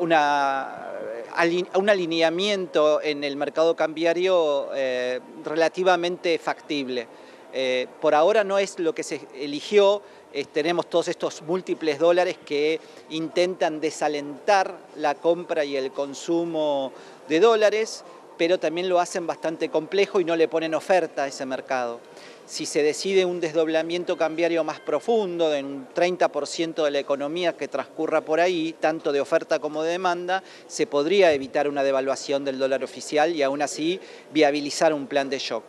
un alineamiento en el mercado cambiario eh, relativamente factible. Eh, por ahora no es lo que se eligió, tenemos todos estos múltiples dólares que intentan desalentar la compra y el consumo de dólares pero también lo hacen bastante complejo y no le ponen oferta a ese mercado. Si se decide un desdoblamiento cambiario más profundo, de un 30% de la economía que transcurra por ahí, tanto de oferta como de demanda, se podría evitar una devaluación del dólar oficial y aún así viabilizar un plan de shock.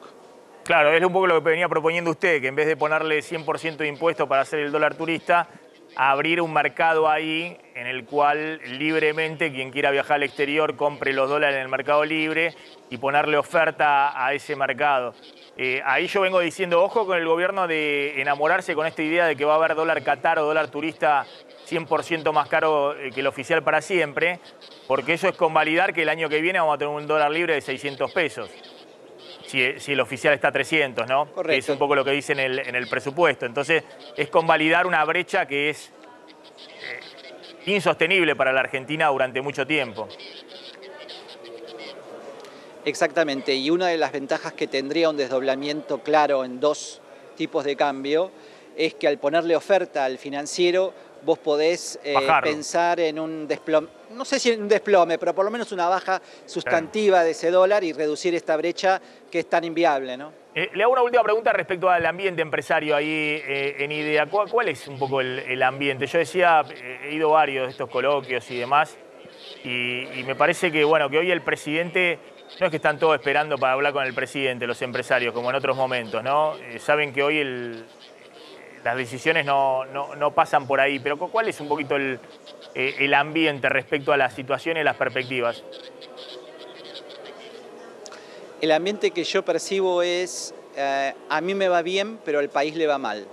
Claro, es un poco lo que venía proponiendo usted, que en vez de ponerle 100% de impuesto para hacer el dólar turista, abrir un mercado ahí en el cual libremente quien quiera viajar al exterior compre los dólares en el mercado libre y ponerle oferta a ese mercado. Eh, ahí yo vengo diciendo, ojo con el gobierno de enamorarse con esta idea de que va a haber dólar catar o dólar turista 100% más caro eh, que el oficial para siempre, porque eso es convalidar que el año que viene vamos a tener un dólar libre de 600 pesos si, el oficial está a 300, ¿no? Correcto. es un poco lo que dicen en el, presupuesto. Entonces, es convalidar una brecha que es eh, insostenible para la Argentina durante mucho tiempo. Exactamente, y una de las ventajas que tendría un desdoblamiento claro en dos tipos de cambio es que al ponerle oferta al financiero vos podés eh, pensar en un desplome, no sé si en un desplome, pero por lo menos una baja sustantiva de ese dólar y reducir esta brecha que es tan inviable, ¿no? Eh, le hago una última pregunta respecto al ambiente empresario ahí eh, en IDEA. ¿Cuál, es un poco el, ambiente? Yo decía, he ido varios de estos coloquios y demás, y, me parece que, bueno, que hoy el presidente no es que están todos esperando para hablar con el presidente, los empresarios, como en otros momentos, ¿no? saben que hoy el, las decisiones no, pasan por ahí, pero ¿cuál es un poquito el, eh, ambiente respecto a la situación y las perspectivas? El ambiente que yo percibo es, eh, a mí me va bien, pero al país le va mal.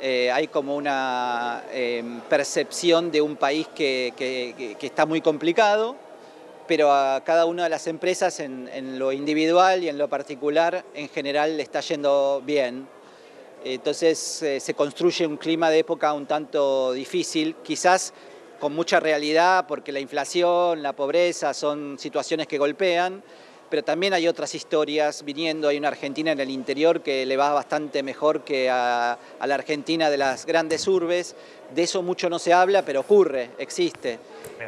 Eh, hay como una em, percepción de un país que, está muy complicado, pero a cada una de las empresas en, en lo individual y en lo particular en general le está yendo bien. Entonces eh, se construye un clima de época un tanto difícil, quizás con mucha realidad, porque la inflación, la pobreza son situaciones que golpean, pero también hay otras historias viniendo. Hay una Argentina en el interior que le va bastante mejor que a, la Argentina de las grandes urbes. De eso mucho no se habla, pero ocurre, existe.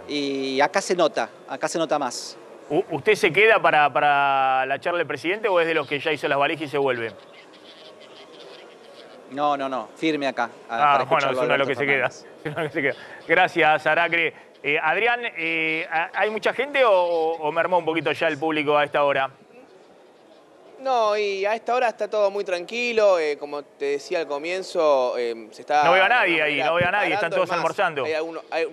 Y acá se nota, acá se nota más. ¿Usted se queda para, la charla del presidente o es de los que ya hizo las valijas y se vuelve? No, no, no, firme acá. ah, ah bueno, es uno los que, se queda, Gracias, Aracre. Eh, Adrián, eh, ¿hay mucha gente o, mermó un poquito ya el público a esta hora? No, y a esta hora está todo muy tranquilo. Eh, como te decía al comienzo, se está. No veo a nadie ahí, no veo a nadie, están todos almorzando.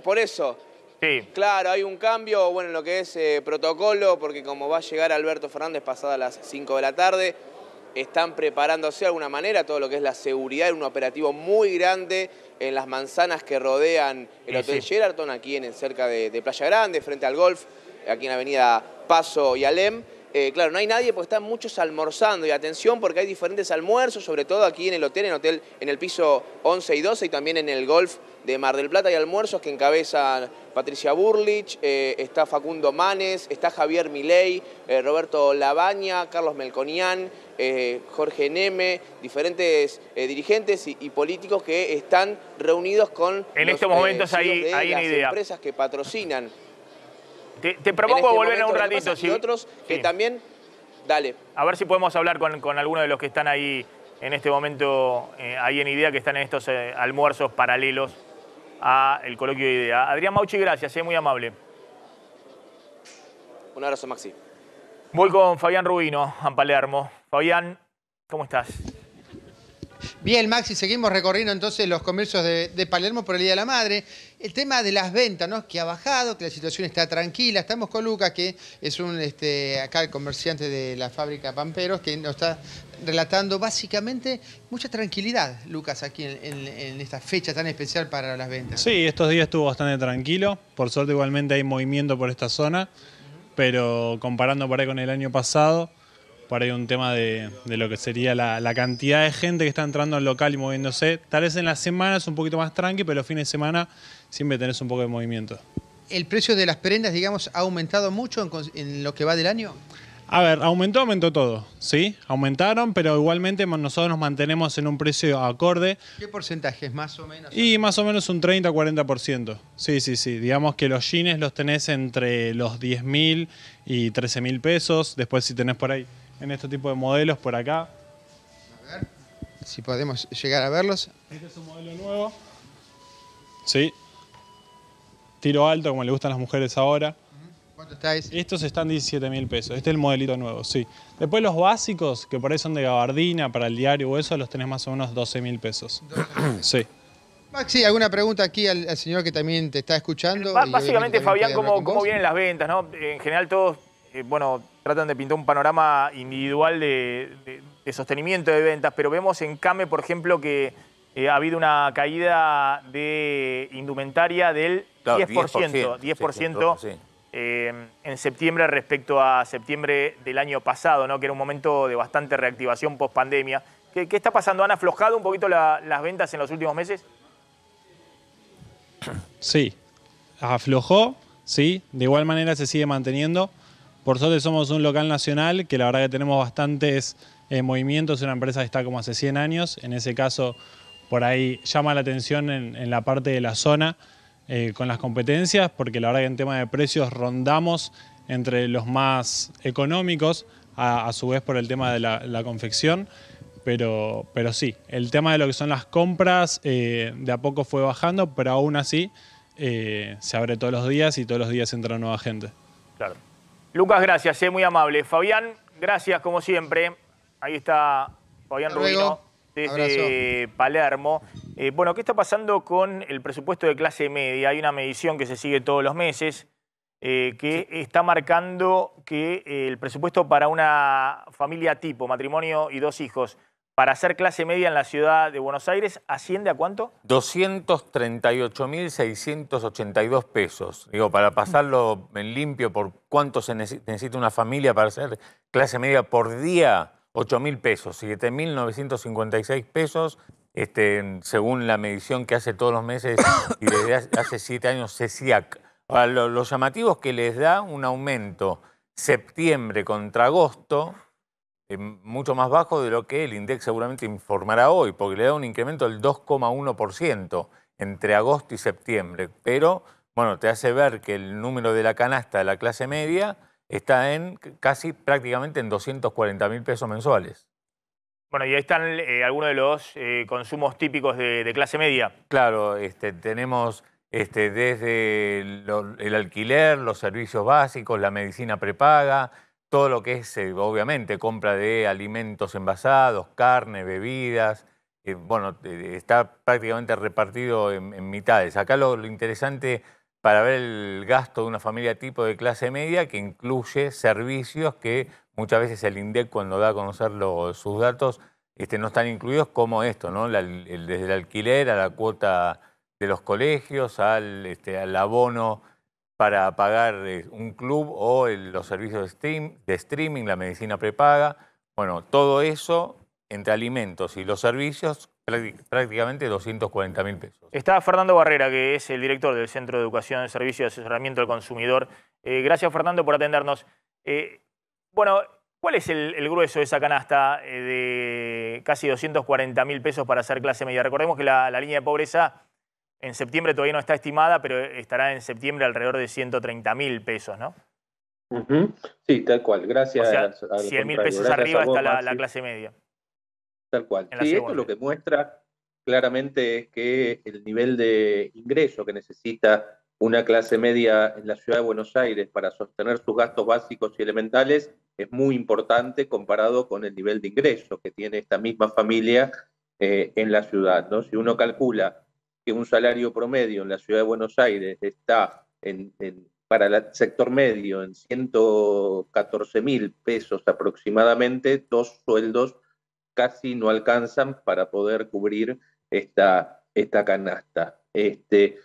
por eso. Sí. Claro, hay un cambio, bueno, en lo que es protocolo, porque como va a llegar Alberto Fernández pasada las 5 de la tarde, están preparándose de alguna manera todo lo que es la seguridad en un operativo muy grande en las manzanas que rodean el Hotel Sheraton aquí en, cerca de, de Playa Grande, frente al golf, aquí en la avenida Paso y Alem. Eh, claro, no hay nadie porque están muchos almorzando y atención porque hay diferentes almuerzos, sobre todo aquí en el hotel, en, hotel, en el piso 11 y 12 y también en el golf de Mar del Plata hay almuerzos que encabezan Patricia Burlich, eh, está Facundo Manes, está Javier Milei, eh, Roberto Labaña, Carlos Melconian, Jorge Neme, diferentes dirigentes y, políticos que están reunidos con en estos momentos las empresas que patrocinan te, propongo este volver a un ratito. Sí. otros que también... Dale. A ver si podemos hablar con, con algunos de los que están ahí en este momento, eh, ahí en IDEA, que están en estos eh, almuerzos paralelos al coloquio de IDEA. Adrián Mauchi, gracias, es eh, muy amable. Un abrazo, Maxi. Voy con Fabián Rubino, a Palermo. Fabián, ¿cómo estás? Bien, Maxi, seguimos recorriendo entonces los comercios de, Palermo por el Día de la Madre. El tema de las ventas, ¿no? Que ha bajado, que la situación está tranquila. Estamos con Lucas, que es un, este, acá el comerciante de la fábrica Pamperos, que nos está relatando básicamente mucha tranquilidad, Lucas, aquí en, en esta fecha tan especial para las ventas. Sí, estos días estuvo bastante tranquilo. Por suerte igualmente hay movimiento por esta zona, pero comparando por ahí con el año pasado por ahí un tema de, lo que sería la, cantidad de gente que está entrando al local y moviéndose. Tal vez en las semanas un poquito más tranqui, pero los fines de semana siempre tenés un poco de movimiento. ¿El precio de las prendas, digamos, ha aumentado mucho en, lo que va del año? A ver, aumentó, aumentó todo, ¿sí? Aumentaron, pero igualmente nosotros nos mantenemos en un precio acorde. ¿Qué porcentaje es más o menos? Y más o menos un 30-40%. Sí, sí, sí. Digamos que los jeans los tenés entre los 10 mil y 13 mil pesos. Después si tenés por ahí en este tipo de modelos por acá. A ver si podemos llegar a verlos. Este es un modelo nuevo. Sí. Tiro alto, como le gustan las mujeres ahora. ¿Cuánto estáis? Estos están 17 mil pesos. Este es el modelito nuevo, sí. Después los básicos, que por ahí son de gabardina, para el diario o eso, los tenés más o menos 12 mil pesos. sí. Maxi, ¿alguna pregunta aquí al, señor que también te está escuchando? básicamente, Fabián, ¿cómo, cómo vienen las ventas? En general todos, eh, bueno, tratan de pintar un panorama individual de, sostenimiento de ventas, pero vemos en CAME, por ejemplo, que eh, ha habido una caída de indumentaria del 10%, 10%, eh, en septiembre respecto a septiembre del año pasado, que era un momento de bastante reactivación post pandemia. ¿Qué, está pasando? ¿Han aflojado un poquito las ventas en los últimos meses? Sí, aflojó, sí, de igual manera se sigue manteniendo. Por suerte somos un local nacional, que la verdad que tenemos bastantes movimientos, eh, movimientos, una empresa que está como hace 100 años, en ese caso por ahí llama la atención en, la parte de la zona eh, con las competencias, porque la verdad que en tema de precios rondamos entre los más económicos, a, su vez por el tema de la, confección, pero, pero, sí, el tema de lo que son las compras eh, de a poco fue bajando, pero aún así se abre todos los días y todos los días entra nueva gente. Claro. Lucas, gracias, eh, muy amable. Fabián, gracias como siempre. Ahí está Fabián Rubino desde Palermo. Eh, bueno, ¿qué está pasando con el presupuesto de clase media? Hay una medición que se sigue todos los meses eh, que está marcando que el presupuesto para una familia tipo, matrimonio y dos hijos, para hacer clase media en la ciudad de Buenos Aires asciende a cuánto? 238.682 pesos. Digo, para pasarlo en limpio por cuánto se necesita una familia para hacer clase media por día, 8.000 pesos, 7.956 pesos. Este, según la medición que hace todos los meses y desde hace siete años CESIAC. Ahora, los que les da un aumento septiembre contra agosto mucho más bajo de lo que el INDEX seguramente informará hoy, porque le da un incremento del 2,1% entre agosto y septiembre. Pero, bueno, te hace ver que el número de la canasta de la clase media está en casi prácticamente en 240 mil pesos mensuales. Bueno, y ahí están eh, algunos de los eh, consumos típicos de, clase media. Claro, este, tenemos este, desde el alquiler, los servicios básicos, la medicina prepaga, todo lo que es, eh, obviamente, compra de alimentos envasados, carne, bebidas, eh, bueno, eh, está prácticamente repartido en, mitades. Acá lo, interesante para ver el gasto de una familia tipo de clase media que incluye servicios que muchas veces el INDEC cuando da a conocer sus datos este, no están incluidos como esto, ¿no? desde el alquiler a la cuota de los colegios, al este, abono para pagar eh, un club o los servicios de, streaming, la medicina prepaga. Bueno, todo eso entre alimentos y los servicios, prácticamente 240 mil pesos. Está Fernando Barrera, que es el director del Centro de Educación, Servicios de Asesoramiento al Consumidor. Eh, gracias, Fernando, por atendernos. Eh, bueno, ¿cuál es el, grueso de esa canasta de casi 240 mil pesos para hacer clase media? Recordemos que la línea de pobreza en septiembre todavía no está estimada, pero estará en septiembre alrededor de 130 mil pesos, ¿no? Sí, tal cual. Gracias. 100 mil pesos arriba está la, clase media. Tal cual. Sí, esto lo que muestra claramente es que el nivel de ingreso que necesita una clase media en la ciudad de Buenos Aires para sostener sus gastos básicos y elementales es muy importante comparado con el nivel de ingreso que tiene esta misma familia eh, en la ciudad. ¿no? Si uno calcula un salario promedio en la ciudad de Buenos Aires está en, para el sector medio en 114 mil pesos aproximadamente, dos sueldos casi no alcanzan para poder cubrir esta, esta canasta. Este,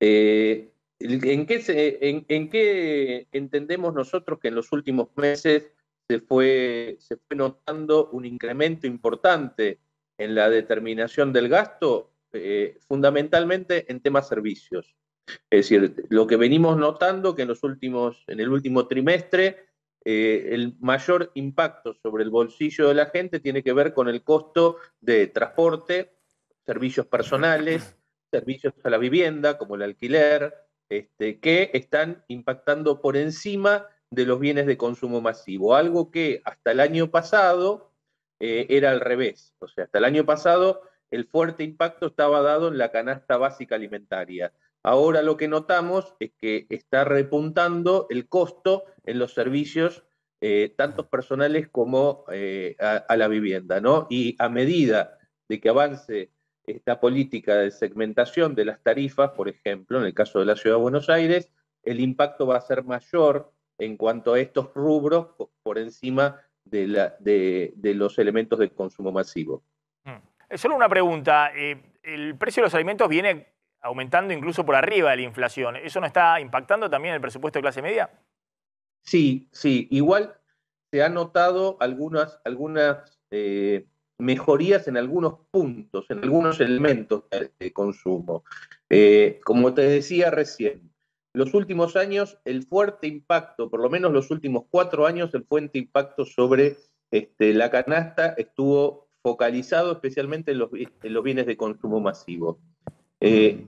eh, ¿en, qué entendemos nosotros que en los últimos meses se fue, se fue notando un incremento importante en la determinación del gasto eh, fundamentalmente en temas servicios. Es decir, lo que venimos notando que en los últimos, en el último trimestre, eh, el mayor impacto sobre el bolsillo de la gente tiene que ver con el costo de transporte, servicios personales, servicios a la vivienda, como el alquiler, este, que están impactando por encima de los bienes de consumo masivo, algo que hasta el año pasado eh, era al revés. O sea, hasta el año pasado el fuerte impacto estaba dado en la canasta básica alimentaria. Ahora lo que notamos es que está repuntando el costo en los servicios, eh, tanto personales como eh, a, la vivienda, ¿no? Y a medida de que avance esta política de segmentación de las tarifas, por ejemplo, en el caso de la Ciudad de Buenos Aires, el impacto va a ser mayor en cuanto a estos rubros por encima de, de los elementos de consumo masivo. Eh, solo una pregunta. Eh, el precio de los alimentos viene aumentando incluso por arriba de la inflación. ¿Eso no está impactando también el presupuesto de clase media? Sí, sí. Igual se han notado algunas, eh, mejorías en algunos puntos, en algunos elementos de consumo. como te decía recién, los últimos años, el fuerte impacto, por lo menos los últimos cuatro años, el fuerte impacto sobre este, la canasta estuvo focalizado especialmente en los, bienes de consumo masivo. Eh,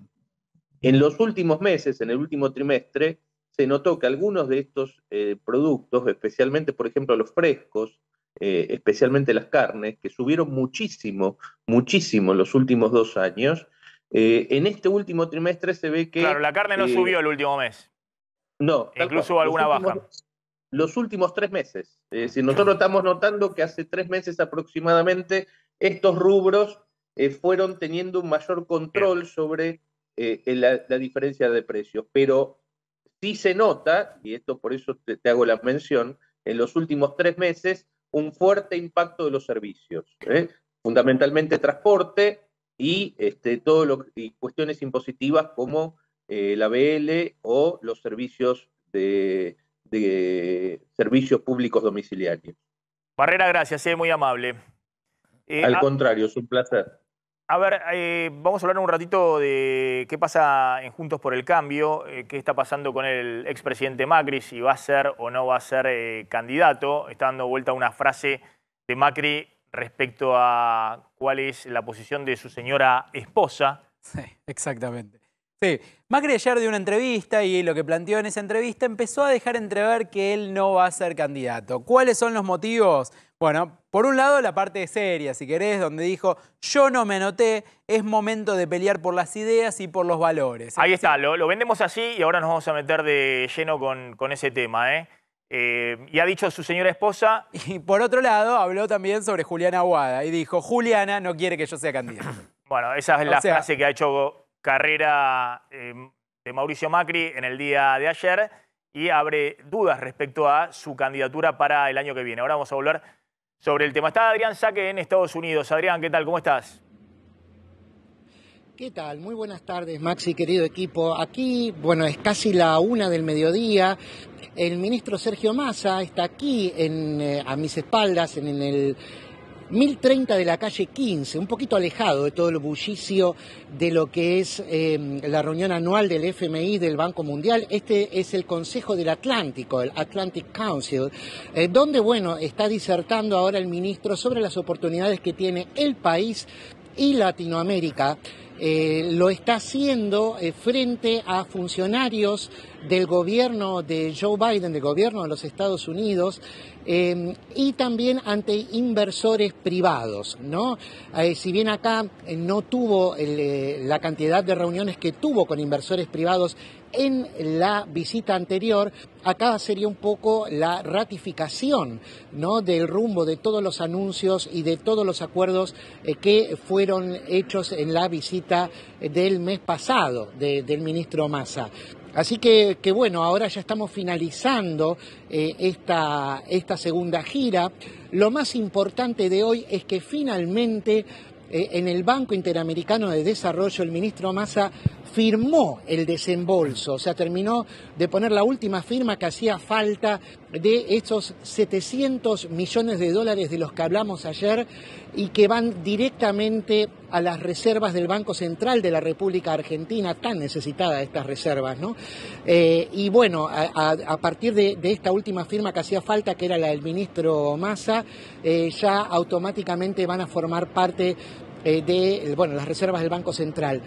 en los últimos meses, en el último trimestre, se notó que algunos de estos eh, productos, especialmente, por ejemplo, los frescos, eh, especialmente las carnes, que subieron muchísimo, muchísimo en los últimos dos años, en este último trimestre se ve que... Claro, la carne no subió el último mes. No. Incluso hubo alguna baja los últimos tres meses. Es eh, decir, nosotros estamos notando que hace tres meses aproximadamente estos rubros eh, fueron teniendo un mayor control sobre eh, la, diferencia de precios, pero sí se nota, y esto por eso te, hago la mención, en los últimos tres meses un fuerte impacto de los servicios, fundamentalmente transporte y, este, todo y cuestiones impositivas como la BL o los servicios de, de servicios públicos domiciliarios. Barrera, gracias, es eh, muy amable. Eh, Al ah, contrario, es un placer. A ver, eh, vamos a hablar un ratito de qué pasa en Juntos por el Cambio, qué está pasando con el expresidente Macri, si va a ser o no va a ser candidato. Está dando vuelta una frase de Macri respecto a cuál es la posición de su señora esposa. Sí, exactamente. Sí, este, Macri ayer dio una entrevista y lo que planteó en esa entrevista empezó a dejar entrever que él no va a ser candidato. ¿Cuáles son los motivos? Bueno, por un lado la parte seria, si querés, donde dijo, yo no me anoté, es momento de pelear por las ideas y por los valores. Ahí está, lo, vendemos así y ahora nos vamos a meter de lleno con, ese tema, ¿eh? Eh, y ha dicho su señora esposa. Y por otro lado, habló también sobre Juliana Aguada y dijo, Juliana no quiere que yo sea candidato. bueno, esa es la frase que ha hecho carrera em, de Mauricio Macri en el día de ayer y abre dudas respecto a su candidatura para el año que viene. Ahora vamos a volver sobre el tema. Está Adrián Saque en Estados Unidos. Adrián, ¿qué tal? ¿Cómo estás? ¿Qué tal? Muy buenas tardes, Maxi, querido equipo. Aquí, bueno, es casi la una del mediodía. El ministro Sergio Massa está aquí en, eh, a mis espaldas, en el 1030 de la calle 15, un poquito alejado de todo el bullicio de lo que es em, la reunión anual del FMI del Banco Mundial. Este es el Consejo del Atlántico, el Atlantic Council, eh, donde, bueno, está disertando ahora el ministro sobre las oportunidades que tiene el país y Latinoamérica eh, lo está haciendo eh, frente a funcionarios del gobierno de Joe Biden, del gobierno de los Estados Unidos, eh, y también ante inversores privados. ¿no? si bien acá no tuvo la cantidad de reuniones que tuvo con inversores privados en la visita anterior, acá sería un poco la ratificación ¿no? del rumbo de todos los anuncios y de todos los acuerdos eh, que fueron hechos en la visita eh, del mes pasado del ministro Massa. Así que, bueno, ahora ya estamos finalizando eh, esta, esta segunda gira. Lo más importante de hoy es que finalmente en el Banco Interamericano de Desarrollo el ministro Massa firmó el desembolso, o sea, terminó de poner la última firma que hacía falta de estos 700 millones de dólares de los que hablamos ayer y que van directamente a las reservas del Banco Central de la República Argentina, tan necesitada estas reservas, ¿no? Eh, y bueno, a, partir de, esta última firma que hacía falta, que era la del ministro Massa, eh, ya automáticamente van a formar parte eh, de bueno, las reservas del Banco Central.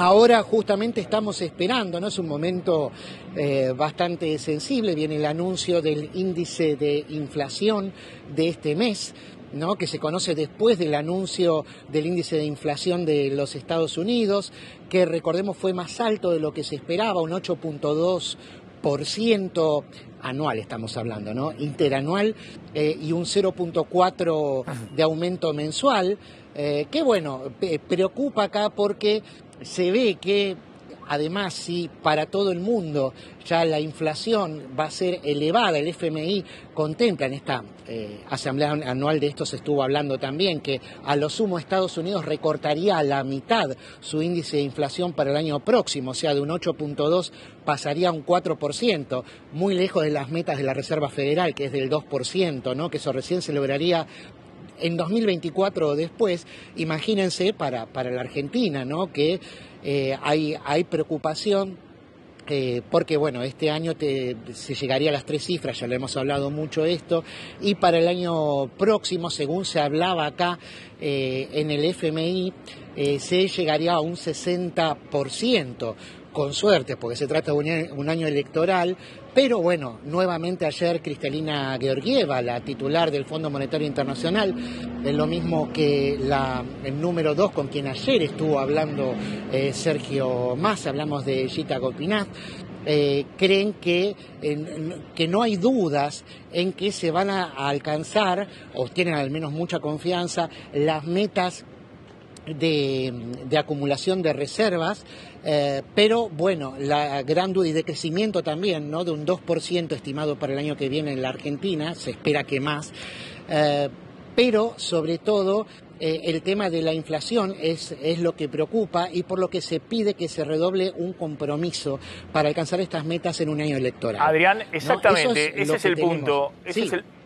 Ahora justamente estamos esperando, ¿no? Es un momento eh, bastante sensible, viene el anuncio del índice de inflación de este mes, ¿no? que se conoce después del anuncio del índice de inflación de los Estados Unidos, que recordemos fue más alto de lo que se esperaba, un 8.2% anual estamos hablando, ¿no? Interanual eh, y un 0.4 de aumento mensual. Eh, que bueno, preocupa acá porque se ve que Además, si para todo el mundo ya la inflación va a ser elevada, el FMI contempla en esta eh, asamblea anual de esto se estuvo hablando también, que a lo sumo Estados Unidos recortaría a la mitad su índice de inflación para el año próximo, o sea, de un 8.2 pasaría a un 4%, muy lejos de las metas de la Reserva Federal, que es del 2%, ¿no? que eso recién se lograría en 2024 o después, imagínense para, para la Argentina, ¿no? Que eh, hay, hay preocupación eh, porque bueno, este año se llegaría a las tres cifras, ya lo hemos hablado mucho esto, y para el año próximo, según se hablaba acá eh, en el FMI, se llegaría a un 60% con suerte, porque se trata de un, año electoral, pero bueno, nuevamente ayer Cristalina Georgieva, la titular del Fondo Monetario Internacional, es lo mismo que el número dos con quien ayer estuvo hablando eh, Sergio Massa, hablamos de Gita Gopinath, eh, creen que, que, no hay dudas en que se van a, alcanzar, o tienen al menos mucha confianza, las metas de, acumulación de reservas eh, pero bueno, la gran duda y de crecimiento también, ¿no? De un 2% estimado para el año que viene en la Argentina, se espera que más. Eh, pero sobre todo eh, el tema de la inflación es, es, lo que preocupa y por lo que se pide que se redoble un compromiso para alcanzar estas metas en un año electoral. Adrián, exactamente, ese, es el, punto, ese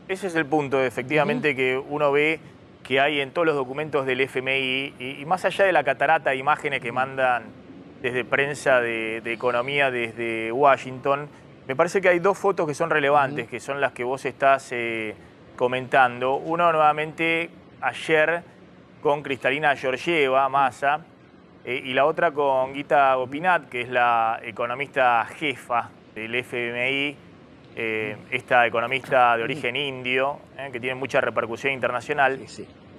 es el punto. Ese, efectivamente, que uno ve que hay en todos los documentos del FMI y, y más allá de la catarata de imágenes que mandan desde prensa de, economía desde Washington. Me parece que hay dos fotos que son relevantes, que son las que vos estás eh, comentando. Una nuevamente ayer con Cristalina Georgieva, Massa, eh, y la otra con Guita Gopinat, que es la economista jefa del FMI, eh, esta economista de origen indio, que tiene mucha repercusión internacional.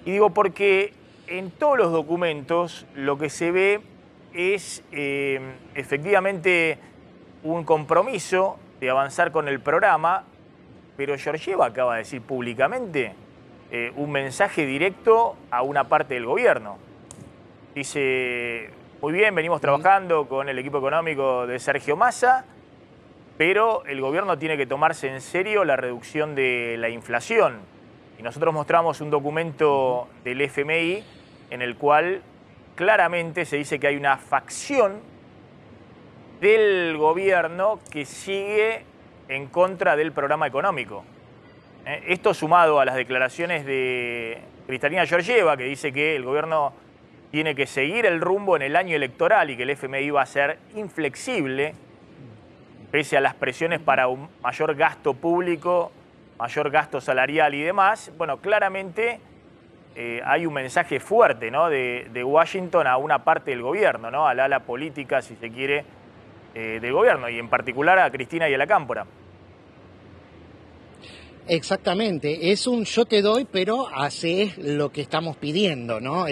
Y digo porque en todos los documentos lo que se ve es eh, efectivamente un compromiso de avanzar con el programa, pero Georgieva acaba de decir públicamente eh, un mensaje directo a una parte del gobierno. Dice, muy bien, venimos trabajando con el equipo económico de Sergio Massa, pero el gobierno tiene que tomarse en serio la reducción de la inflación. Y nosotros mostramos un documento del FMI en el cual claramente se dice que hay una facción del gobierno que sigue en contra del programa económico. Eh, esto sumado a las declaraciones de Cristalina Georgieva, que dice que el gobierno tiene que seguir el rumbo en el año electoral y que el FMI va a ser inflexible pese a las presiones para un mayor gasto público, mayor gasto salarial y demás, bueno, claramente eh, hay un mensaje fuerte de, Washington a una parte del gobierno, ¿no? la ala política, si se quiere, eh, del gobierno, y en particular a Cristina y a la Cámpora. Exactamente, es un yo te doy, pero haces lo que estamos pidiendo, ¿no?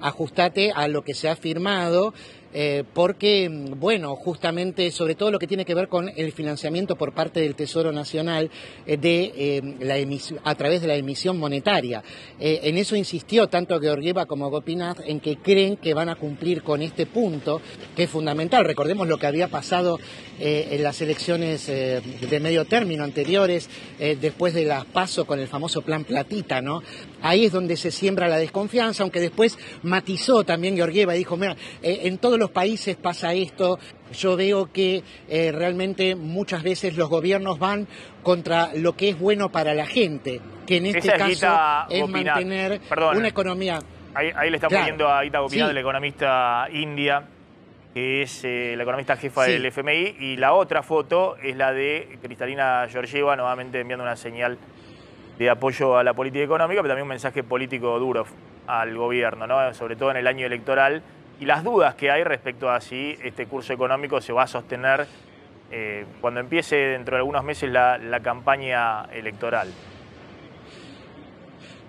ajustate a lo que se ha firmado. Eh, porque, bueno, justamente sobre todo lo que tiene que ver con el financiamiento por parte del Tesoro Nacional eh, de, eh, a través de la emisión monetaria. en eso insistió tanto Georgieva como Gopinath en que creen que van a cumplir con este punto, que es fundamental. Recordemos lo que había pasado en las elecciones de medio término anteriores, después de las paso con el famoso plan platita, ¿no? Ahí es donde se siembra la desconfianza, aunque después matizó también Georgieva, dijo, mira, eh, en todos los países pasa esto, yo veo que eh, realmente muchas veces los gobiernos van contra lo que es bueno para la gente, que en este caso es mantener una economía... Ahí, le estamos viendo a Ita Gopinath, la el economista india, que es eh, la economista jefa del FMI, y la otra foto es la de Cristalina Georgieva nuevamente enviando una señal de apoyo a la política económica, pero también un mensaje político duro al gobierno, ¿no? sobre todo en el año electoral, y las dudas que hay respecto a si este curso económico se va a sostener eh, cuando empiece dentro de algunos meses la, campaña electoral.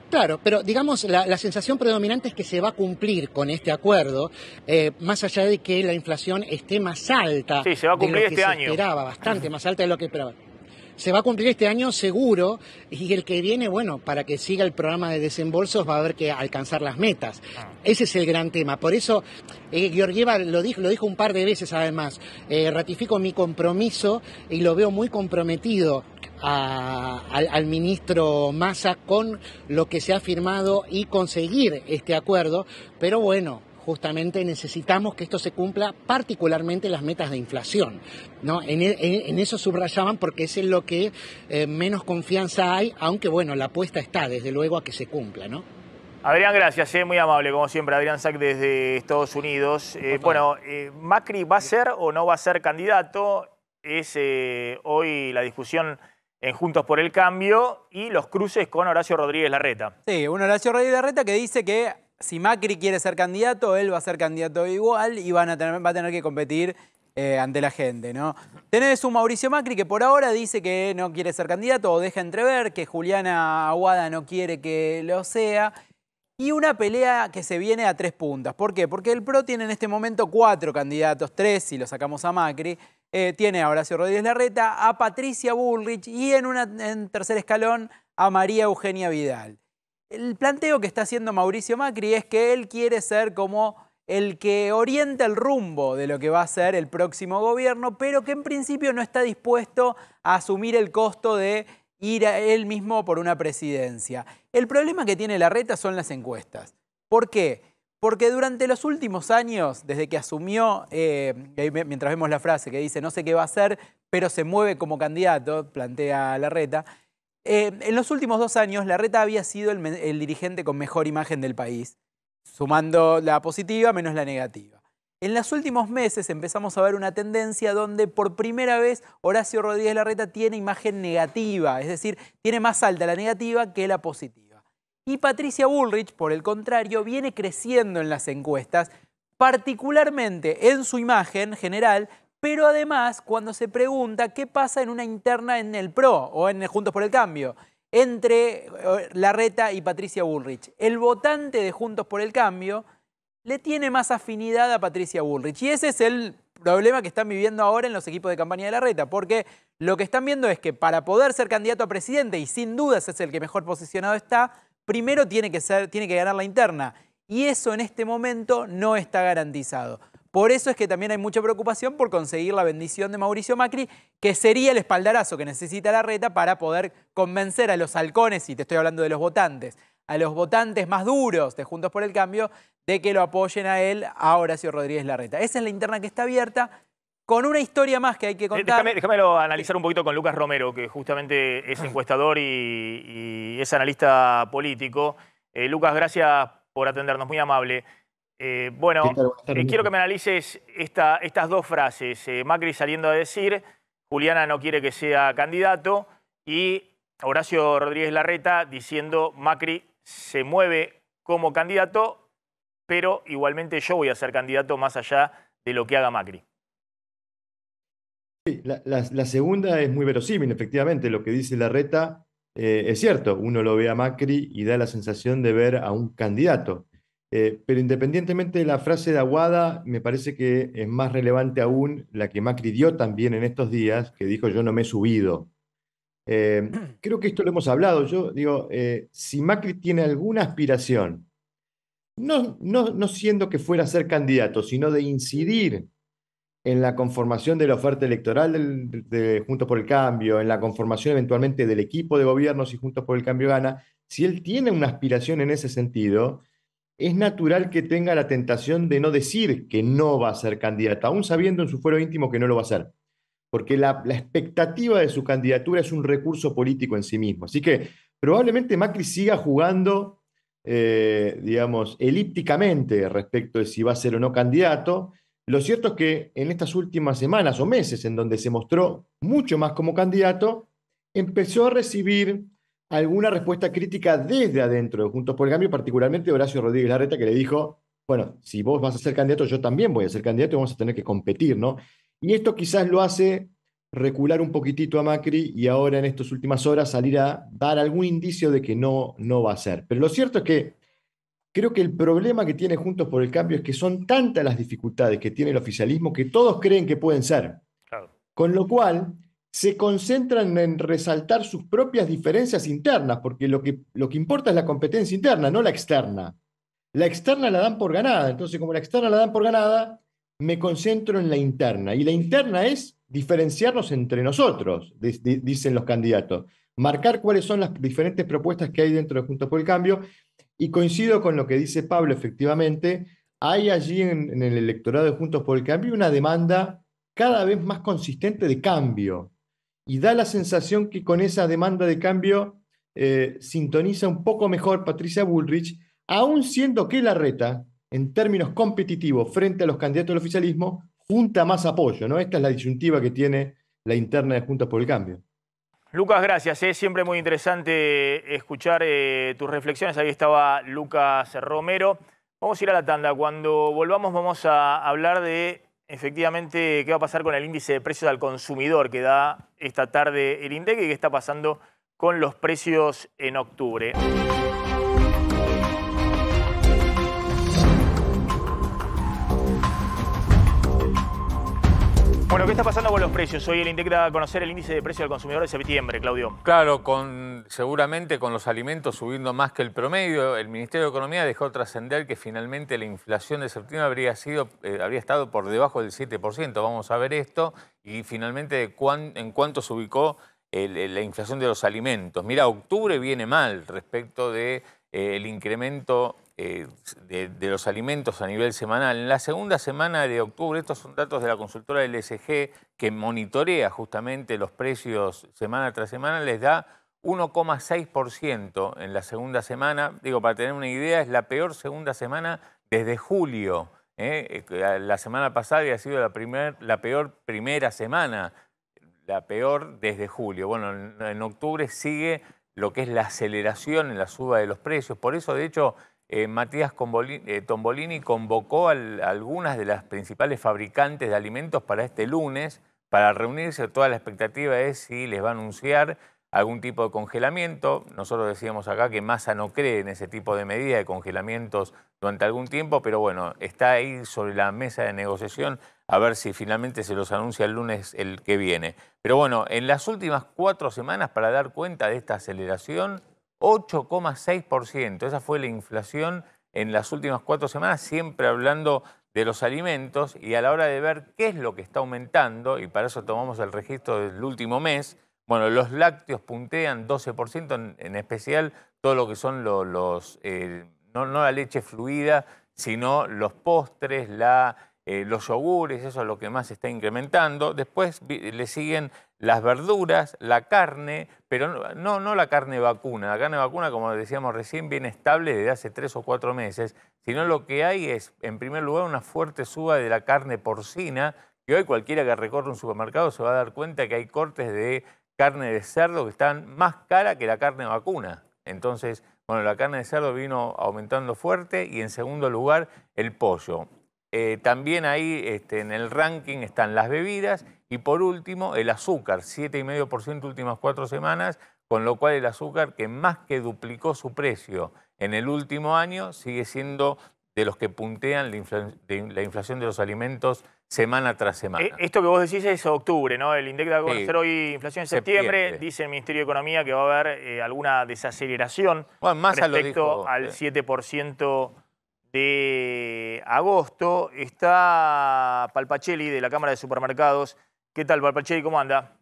Claro, pero digamos, la, sensación predominante es que se va a cumplir con este acuerdo, eh, más allá de que la inflación esté más alta. Sí, se va a cumplir de lo este se año. Esperaba, bastante más alta de lo que esperaba se va a cumplir este año seguro y el que viene, bueno, para que siga el programa de desembolsos va a haber que alcanzar las metas. Ah. Ese es el gran tema. Por eso, eh, Georgieva lo dijo, lo dijo un par de veces además, eh, ratifico mi compromiso y lo veo muy comprometido al, al, ministro Massa con lo que se ha firmado y conseguir este acuerdo, pero bueno, justamente necesitamos que esto se cumpla, particularmente las metas de inflación. ¿no? En, e, eso subrayaban porque es en lo que eh, menos confianza hay, aunque bueno, la apuesta está desde luego a que se cumpla. ¿no? Adrián, gracias, eh, muy amable, como siempre, Adrián Sack desde Estados Unidos. Eh, bueno, Macri va a ser o no va a ser candidato, es hoy la discusión en Juntos por el Cambio y los cruces con Horacio Rodríguez Larreta. Sí, un Horacio Rodríguez Larreta que dice que si Macri quiere ser candidato, él va a ser candidato igual y van a tener, va a tener que competir eh, ante la gente, ¿no? Tenés un Mauricio Macri que por ahora dice que no quiere ser candidato o deja entrever que Juliana Aguada no quiere que lo sea. Y una pelea que se viene a tres puntas. ¿Por qué? Porque el PRO tiene en este momento cuatro candidatos, tres si lo sacamos a Macri. Eh, tiene a Horacio Rodríguez Larreta, a Patricia Bullrich y en, en tercer escalón a María Eugenia Vidal. El planteo que está haciendo Mauricio Macri es que él quiere ser como el que orienta el rumbo de lo que va a ser el próximo gobierno, pero que en principio no está dispuesto a asumir el costo de ir a él mismo por una presidencia. El problema que tiene la reta son las encuestas. ¿Por qué? Porque durante los últimos años, desde que asumió, eh, mientras vemos la frase que dice no sé qué va a hacer, pero se mueve como candidato, plantea la reta, eh, en los últimos dos años, Larreta había sido el, el, dirigente con mejor imagen del país, sumando la positiva menos la negativa. En los últimos meses empezamos a ver una tendencia donde por primera vez Horacio Rodríguez Larreta tiene imagen negativa, es decir, tiene más alta la negativa que la positiva. Y Patricia Bullrich, por el contrario, viene creciendo en las encuestas, particularmente en su imagen general, pero además, cuando se pregunta qué pasa en una interna en el PRO o en el Juntos por el Cambio, entre eh, Larreta y Patricia Bullrich, el votante de Juntos por el Cambio le tiene más afinidad a Patricia Bullrich. Y ese es el problema que están viviendo ahora en los equipos de campaña de Larreta, porque lo que están viendo es que para poder ser candidato a presidente, y sin dudas es el que mejor posicionado está, primero tiene que, tiene que ganar la interna. Y eso en este momento no está garantizado. Por eso es que también hay mucha preocupación por conseguir la bendición de Mauricio Macri, que sería el espaldarazo que necesita la reta para poder convencer a los halcones, y te estoy hablando de los votantes, a los votantes más duros de Juntos por el Cambio, de que lo apoyen a él, ahora si Rodríguez Larreta. Esa es la interna que está abierta con una historia más que hay que eh, contar. Déjame, déjamelo analizar un poquito con Lucas Romero, que justamente es encuestador y, es analista político. Eh, Lucas, gracias por atendernos, muy amable. Eh, bueno, quiero que eh, me analices estas dos frases. Eh, Macri saliendo a decir, Juliana no quiere que sea candidato, y Horacio Rodríguez Larreta diciendo, Macri se mueve como candidato, pero igualmente yo voy a ser candidato más allá de lo que haga Macri. la segunda es muy verosímil, efectivamente. Lo que dice Larreta es cierto. Uno lo ve a Macri y da la sensación de ver a un candidato eh, pero independientemente de la frase de Aguada, me parece que es más relevante aún la que Macri dio también en estos días, que dijo yo no me he subido. Eh, creo que esto lo hemos hablado. Yo digo, eh, si Macri tiene alguna aspiración, no, no, siendo que fuera a ser candidato, sino de incidir en la conformación de la oferta electoral de Juntos por el Cambio, en la conformación eventualmente del equipo de gobierno si Juntos por el Cambio gana, si él tiene una aspiración en ese sentido, es natural que tenga la tentación de no decir que no va a ser candidato, aún sabiendo en su fuero íntimo que no lo va a ser, porque la, expectativa de su candidatura es un recurso político en sí mismo. Así que probablemente Macri siga jugando, eh, digamos, elípticamente respecto de si va a ser o no candidato. Lo cierto es que en estas últimas semanas o meses en donde se mostró mucho más como candidato, empezó a recibir alguna respuesta crítica desde adentro de Juntos por el Cambio, particularmente Horacio Rodríguez Larreta, que le dijo, bueno, si vos vas a ser candidato, yo también voy a ser candidato y vamos a tener que competir, ¿no? Y esto quizás lo hace recular un poquitito a Macri y ahora en estas últimas horas salir a dar algún indicio de que no, no va a ser. Pero lo cierto es que creo que el problema que tiene Juntos por el Cambio es que son tantas las dificultades que tiene el oficialismo que todos creen que pueden ser. Con lo cual, se concentran en resaltar sus propias diferencias internas, porque lo que, lo que importa es la competencia interna, no la externa. La externa la dan por ganada, entonces como la externa la dan por ganada, me concentro en la interna. Y la interna es diferenciarnos entre nosotros, dicen los candidatos, marcar cuáles son las diferentes propuestas que hay dentro de Juntos por el Cambio. Y coincido con lo que dice Pablo, efectivamente, hay allí en, en el electorado de Juntos por el Cambio una demanda cada vez más consistente de cambio, y da la sensación que con esa demanda de cambio eh, sintoniza un poco mejor Patricia Bullrich, aún siendo que la reta, en términos competitivos, frente a los candidatos del oficialismo, junta más apoyo, ¿no? Esta es la disyuntiva que tiene la interna de Juntas por el Cambio. Lucas, gracias. Es ¿eh? siempre muy interesante eh, escuchar tus reflexiones. Ahí estaba Lucas Romero. Vamos a ir a la tanda. Cuando volvamos vamos a hablar de efectivamente qué va a pasar con el índice de precios al consumidor que da esta tarde el INDEC y qué está pasando con los precios en octubre. Bueno, ¿qué está pasando con los precios? Hoy el INDEC da a conocer el índice de precios del consumidor de septiembre, Claudio. Claro, seguramente con los alimentos subiendo más que el promedio, el Ministerio de Economía dejó trascender que finalmente la inflación de septiembre habría, sido, eh, habría estado por debajo del 7%. Vamos a ver esto y finalmente en cuánto se ubicó la inflación de los alimentos. Mira, octubre viene mal respecto del eh, incremento eh, de, los alimentos a nivel semanal. En la segunda semana de octubre, estos son datos de la consultora del SG que monitorea justamente los precios semana tras semana, les da 1,6% en la segunda semana. Digo, para tener una idea, es la peor segunda semana desde julio. ¿eh? Eh, la semana pasada había sido la, primer, la peor primera semana, la peor desde julio. Bueno, en octubre sigue lo que es la aceleración en la suba de los precios. Por eso, de hecho, eh, Matías eh, Tombolini convocó a algunas de las principales fabricantes de alimentos para este lunes para reunirse. Toda la expectativa es si les va a anunciar algún tipo de congelamiento. Nosotros decíamos acá que Massa no cree en ese tipo de medida de congelamientos durante algún tiempo, pero bueno, está ahí sobre la mesa de negociación a ver si finalmente se los anuncia el lunes el que viene. Pero bueno, en las últimas cuatro semanas, para dar cuenta de esta aceleración, 8,6%. Esa fue la inflación en las últimas cuatro semanas, siempre hablando de los alimentos y a la hora de ver qué es lo que está aumentando, y para eso tomamos el registro del último mes, bueno, los lácteos puntean 12%, en, especial todo lo que son los, eh, no la leche fluida, sino los postres, la eh, los yogures, eso es lo que más se está incrementando. Después le siguen las verduras, la carne, pero no, no la carne vacuna. La carne vacuna, como decíamos recién, viene estable desde hace tres o cuatro meses, sino lo que hay es, en primer lugar, una fuerte suba de la carne porcina, que hoy cualquiera que recorre un supermercado se va a dar cuenta que hay cortes de carne de cerdo que están más cara que la carne vacuna. Entonces, bueno, la carne de cerdo vino aumentando fuerte y en segundo lugar el pollo. Eh, también ahí este, en el ranking están las bebidas y por último el azúcar, 7,5% últimas cuatro semanas, con lo cual el azúcar que más que duplicó su precio en el último año sigue siendo de los que puntean la, inflación de los alimentos semana tras semana. Eh, esto que vos decís es octubre, ¿no? El INDEC de conocer hoy inflación en septiembre. Dice el Ministerio de Economía que va a haber eh, alguna desaceleración más respecto al 7% de agosto está Palpacelli de la Cámara de Supermercados. ¿Qué tal, Palpacelli? ¿Cómo anda?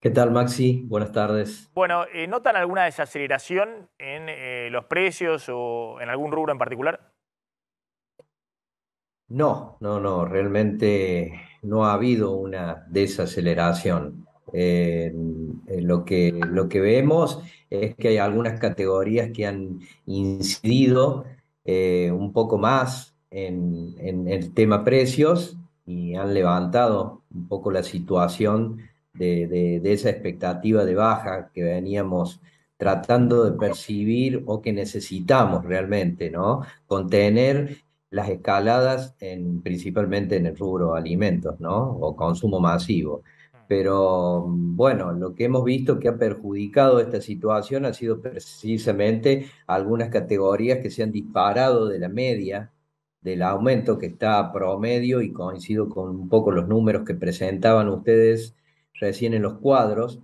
¿Qué tal, Maxi? Buenas tardes. Bueno, eh, ¿notan alguna desaceleración en eh, los precios o en algún rubro en particular? No, no, no, realmente no ha habido una desaceleración. Eh, lo, que, lo que vemos es que hay algunas categorías que han incidido eh, un poco más en, el tema precios y han levantado un poco la situación de, esa expectativa de baja que veníamos tratando de percibir o que necesitamos realmente, ¿no? Contener las escaladas en, principalmente en el rubro alimentos, ¿no? O consumo masivo. Pero mm, bueno, lo que hemos visto que ha perjudicado esta situación ha sido precisamente algunas categorías que se han disparado de la media, del aumento que está promedio y coincido con un poco los números que presentaban ustedes recién en los cuadros,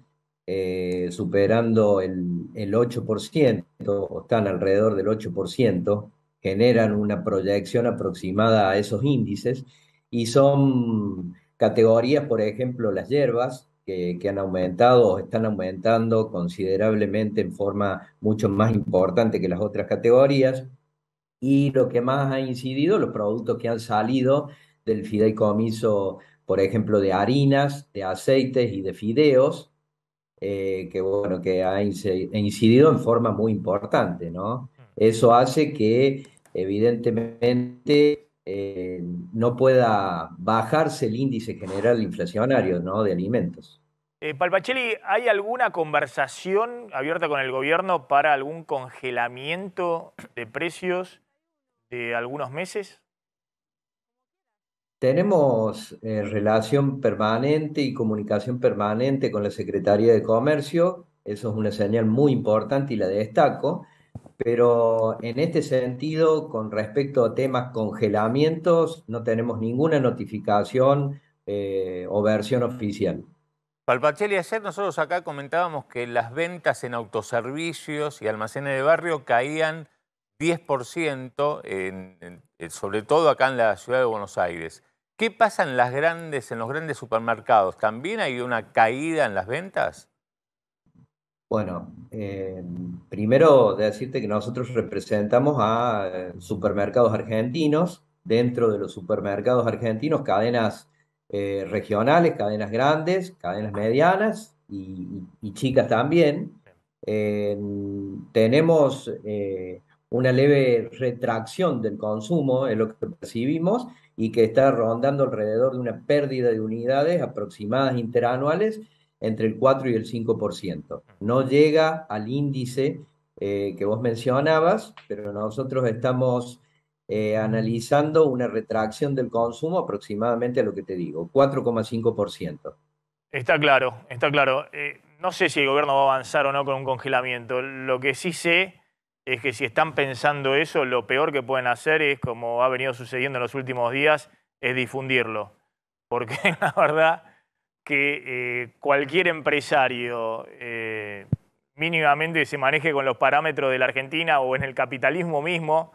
eh, superando el, el 8%, o están alrededor del 8%, generan una proyección aproximada a esos índices y son Categorías, por ejemplo, las hierbas, que, han aumentado o están aumentando considerablemente en forma mucho más importante que las otras categorías. Y lo que más ha incidido, los productos que han salido del fideicomiso, por ejemplo, de harinas, de aceites y de fideos, eh, que bueno, que ha incidido en forma muy importante, ¿no? Mm. Eso hace que evidentemente eh, no pueda bajarse el índice general inflacionario ¿no? de alimentos. Eh, Palpacelli, ¿hay alguna conversación abierta con el gobierno para algún congelamiento de precios de algunos meses? Tenemos eh, relación permanente y comunicación permanente con la Secretaría de Comercio. Eso es una señal muy importante y la destaco pero en este sentido, con respecto a temas congelamientos, no tenemos ninguna notificación eh, o versión oficial. Palpacheli, ayer nosotros acá comentábamos que las ventas en autoservicios y almacenes de barrio caían 10%, eh, sobre todo acá en la ciudad de Buenos Aires. ¿Qué pasa las grandes, en los grandes supermercados? ¿También hay una caída en las ventas? Bueno, eh, primero decirte que nosotros representamos a eh, supermercados argentinos, dentro de los supermercados argentinos, cadenas eh, regionales, cadenas grandes, cadenas medianas y, chicas también. tenemos una leve retracción del consumo, es lo que percibimos, y que está rondando alrededor de una pérdida de unidades aproximadas interanuales entre el 4 y el 5%. No llega al índice eh, que vos mencionabas, pero nosotros estamos eh, analizando una retracción del consumo aproximadamente a lo que te digo, 4,5%. Está claro, está claro. Eh, no sé si el gobierno va a avanzar o no con un congelamiento. Lo que sí sé es que si están pensando eso, lo peor que pueden hacer es, como ha venido sucediendo en los últimos días, es difundirlo. Porque la verdad que eh, cualquier empresario eh, mínimamente se maneje con los parámetros de la Argentina o en el capitalismo mismo,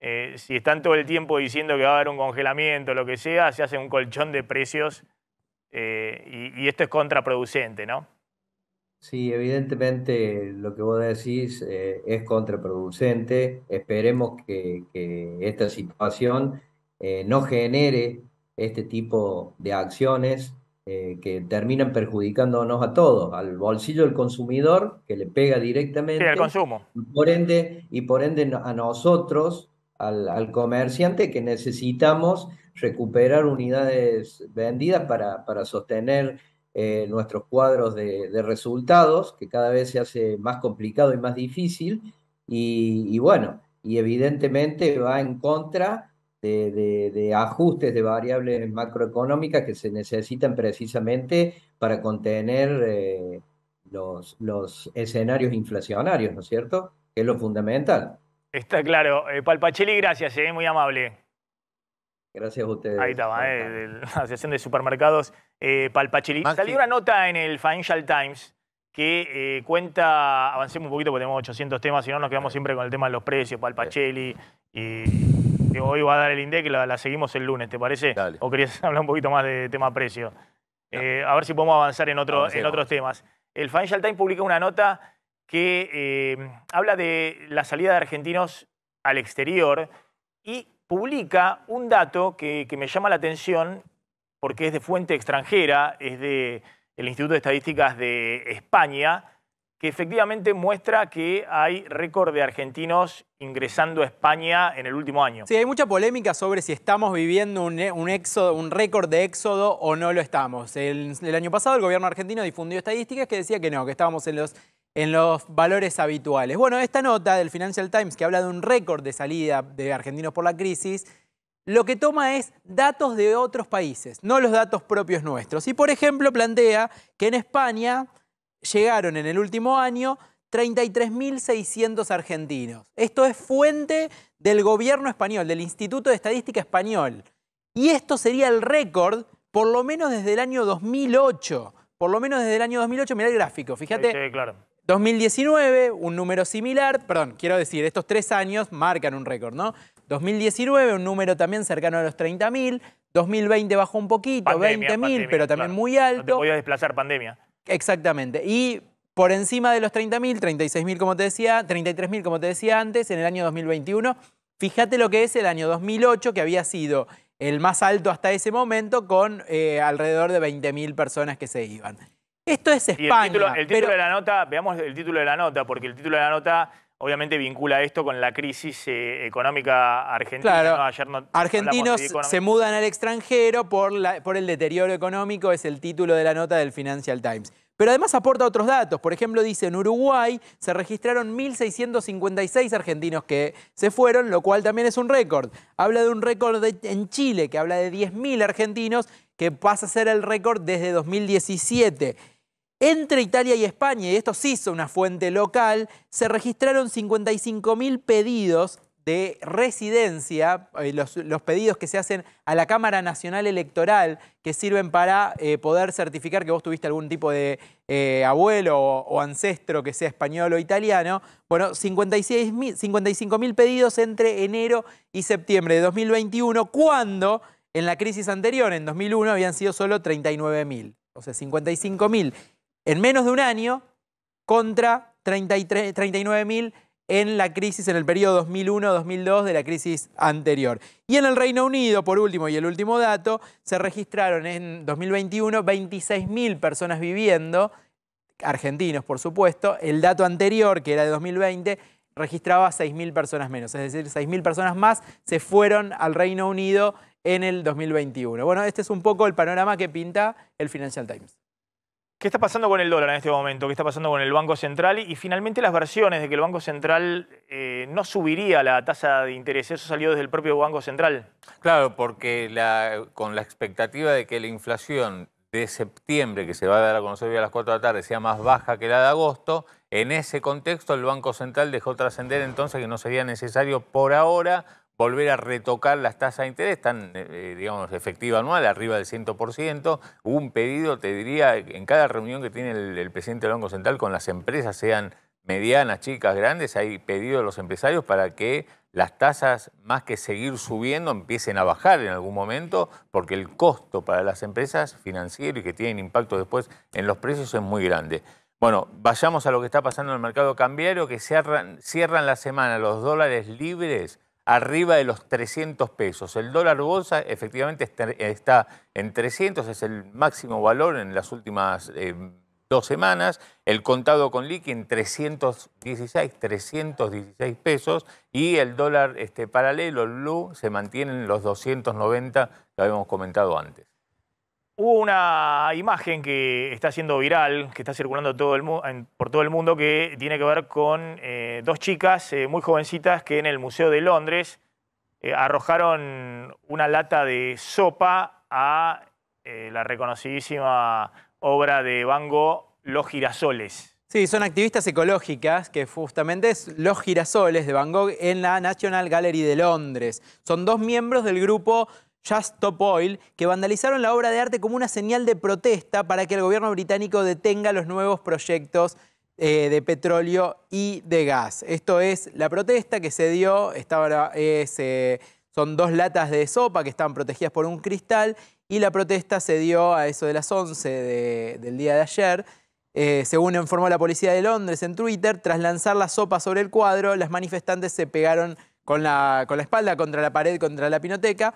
eh, si están todo el tiempo diciendo que va a haber un congelamiento, lo que sea, se hace un colchón de precios y, esto es contraproducente, ¿no? Sí, evidentemente lo que vos decís es contraproducente. Esperemos que esta situación no genere este tipo de acciones eh, que terminan perjudicándonos a todos, al bolsillo del consumidor que le pega directamente. al consumo. Y por ende, y por ende a nosotros, al, comerciante, que necesitamos recuperar unidades vendidas para, para sostener eh, nuestros cuadros de, resultados, que cada vez se hace más complicado y más difícil, y, y bueno, y evidentemente va en contra de, ajustes de variables macroeconómicas que se necesitan precisamente para contener eh, los, escenarios inflacionarios, ¿no es cierto? Que es lo fundamental. Está claro. Eh, gracias, eh, muy amable. Gracias a ustedes. Ahí estaba, eh, la Asociación de Supermercados Palpacheli. Salió una nota en el Financial Times que cuenta, avancemos un poquito porque tenemos 800 temas, si no nos quedamos siempre con el tema de los precios, Palpacheli y que hoy va a dar el INDEC, la, seguimos el lunes, ¿te parece? ¿O querías hablar un poquito más de tema precio? Eh, a ver si podemos avanzar en, otros temas. El Financial Times publica una nota que eh, habla de la salida de argentinos al exterior y publica un dato que, me llama la atención porque es de fuente extranjera, es del Instituto de Estadísticas de España, que efectivamente muestra que hay récord de argentinos ingresando a España en el último año. Sí, hay mucha polémica sobre si estamos viviendo un, eh, récord de éxodo o no lo estamos. El, año pasado el gobierno argentino difundió estadísticas que decía que no, que estábamos en los valores habituales. Bueno, esta nota del Financial Times que habla de un récord de salida de argentinos por la crisis, lo que toma es datos de otros países, no los datos propios nuestros. Y por ejemplo plantea que en España llegaron en el último año 33.600 argentinos. Esto es fuente del gobierno español, del Instituto de Estadística Español. Y esto sería el récord, por lo menos desde el año 2008. Por lo menos desde el año 2008, Mira el gráfico, fíjate. Sí, claro. 2019, un número similar, perdón, quiero decir, estos tres años marcan un récord, ¿no? 2019, un número también cercano a los 30.000, 2020 bajó un poquito, 20.000, pero también muy alto. Voy a desplazar pandemia. Exactamente. Y por encima de los 30.000, 36.000 como te decía, 33.000 como te decía antes, en el año 2021. Fíjate lo que es el año 2008, que había sido el más alto hasta ese momento, con eh, alrededor de 20.000 personas que se iban. Esto es España. Y el título, de la nota, veamos el título de la nota, porque el título de la nota Obviamente vincula esto con la crisis eh, económica argentina. Claro, ¿no? Argentinos se mudan al extranjero por, el deterioro económico, es el título de la nota del Financial Times. Pero además aporta otros datos. Por ejemplo, dice, en Uruguay se registraron 1.656 argentinos que se fueron, lo cual también es un récord. Habla de un récord en Chile, que habla de 10.000 argentinos, que pasa a ser el récord desde 2017. Entre Italia y España, y esto sí es una fuente local, se registraron 55.000 pedidos de residencia, eh, los, pedidos que se hacen a la Cámara Nacional Electoral, que sirven para eh, poder certificar que vos tuviste algún tipo de eh, abuelo o, ancestro que sea español o italiano. Bueno, 55.000 pedidos entre enero y septiembre de 2021, cuando en la crisis anterior, en 2001, habían sido solo 39.000. O sea, 55.000 en menos de un año contra 39.000 en la crisis en el periodo 2001-2002 de la crisis anterior. Y en el Reino Unido, por último, y el último dato, se registraron en 2021 26.000 personas viviendo, argentinos por supuesto, el dato anterior, que era de 2020, registraba 6.000 personas menos, es decir, 6.000 personas más se fueron al Reino Unido en el 2021. Bueno, este es un poco el panorama que pinta el Financial Times. ¿Qué está pasando con el dólar en este momento? ¿Qué está pasando con el Banco Central? Y finalmente las versiones de que el Banco Central eh, no subiría la tasa de interés. Eso salió desde el propio Banco Central. Claro, porque con la expectativa de que la inflación de septiembre, que se va a dar a conocer hoy a las 4 de la tarde, sea más baja que la de agosto, en ese contexto el Banco Central dejó trascender entonces que no sería necesario por ahora volver a retocar las tasas de interés, están, eh, eh, digamos, efectiva anual, arriba del 100%. Hubo un pedido, te diría, en cada reunión que tiene el, presidente del Banco Central con las empresas, sean medianas, chicas, grandes, hay pedido de los empresarios para que las tasas, más que seguir subiendo, empiecen a bajar en algún momento, porque el costo para las empresas financieras y que tienen impacto después en los precios es muy grande. Bueno, vayamos a lo que está pasando en el mercado cambiario, que cierran la semana los dólares libres arriba de los 300 pesos. El dólar bolsa efectivamente está en 300, es el máximo valor en las últimas eh, dos semanas. El contado con liqui en 316, 316 pesos. Y el dólar este, paralelo, el blue, se mantiene en los 290 lo habíamos comentado antes. Hubo una imagen que está siendo viral, que está circulando por todo el mundo, que tiene que ver con eh, dos chicas eh, muy jovencitas que en el Museo de Londres eh, arrojaron una lata de sopa a la reconocidísima obra de Van Gogh, Los girasoles. Sí, son activistas ecológicas, que justamente es Los girasoles de Van Gogh en la National Gallery de Londres. Son dos miembros del grupo Just Stop Oil, que vandalizaron la obra de arte como una señal de protesta para que el gobierno británico detenga los nuevos proyectos eh, de petróleo y de gas. Esto es la protesta que se dio, es, eh, son dos latas de sopa que están protegidas por un cristal y la protesta se dio a eso de las 11 del día de ayer. Eh, según informó la policía de Londres en Twitter, tras lanzar la sopa sobre el cuadro, las manifestantes se pegaron con con la espalda contra la pared, contra la pinoteca.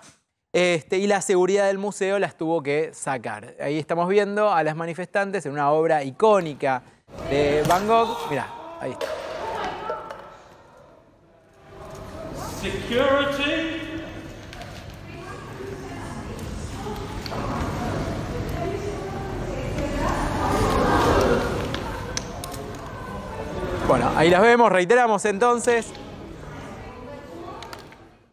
Este, y la seguridad del museo las tuvo que sacar. Ahí estamos viendo a las manifestantes en una obra icónica de Van Gogh. Mirá, ahí está. Bueno, ahí las vemos, reiteramos entonces.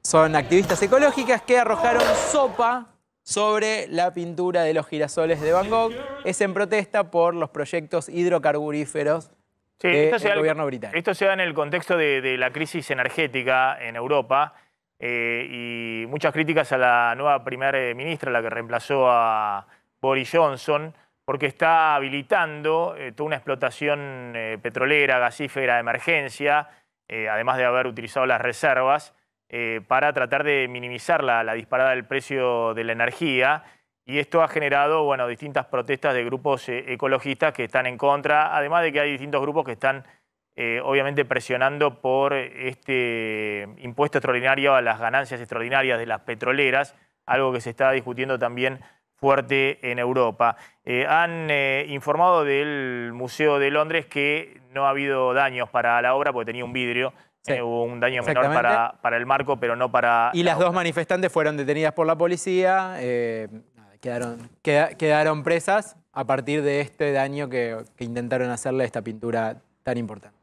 Son activistas ecológicas que arrojaron sopa sobre la pintura de los girasoles de Van Gogh. Es en protesta por los proyectos hidrocarburíferos del gobierno británico. Esto se da en el contexto de, la crisis energética en Europa eh, y muchas críticas a la nueva primera eh, ministra, la que reemplazó a Boris Johnson, porque está habilitando eh, toda una explotación petrolera, gasífera de emergencia, además de haber utilizado las reservas. Eh, para tratar de minimizar la, disparada del precio de la energía. Y esto ha generado distintas protestas de grupos eh, ecologistas que están en contra, además de que hay distintos grupos que están eh, obviamente presionando por este impuesto extraordinario a las ganancias extraordinarias de las petroleras, algo que se está discutiendo también fuerte en Europa. han informado del Museo de Londres que no ha habido daños para la obra porque tenía un vidrio eh, hubo un daño menor para, el marco, pero no para... Y las dos manifestantes fueron detenidas por la policía, eh, quedaron, quedaron presas a partir de este daño que, que intentaron hacerle a esta pintura tan importante.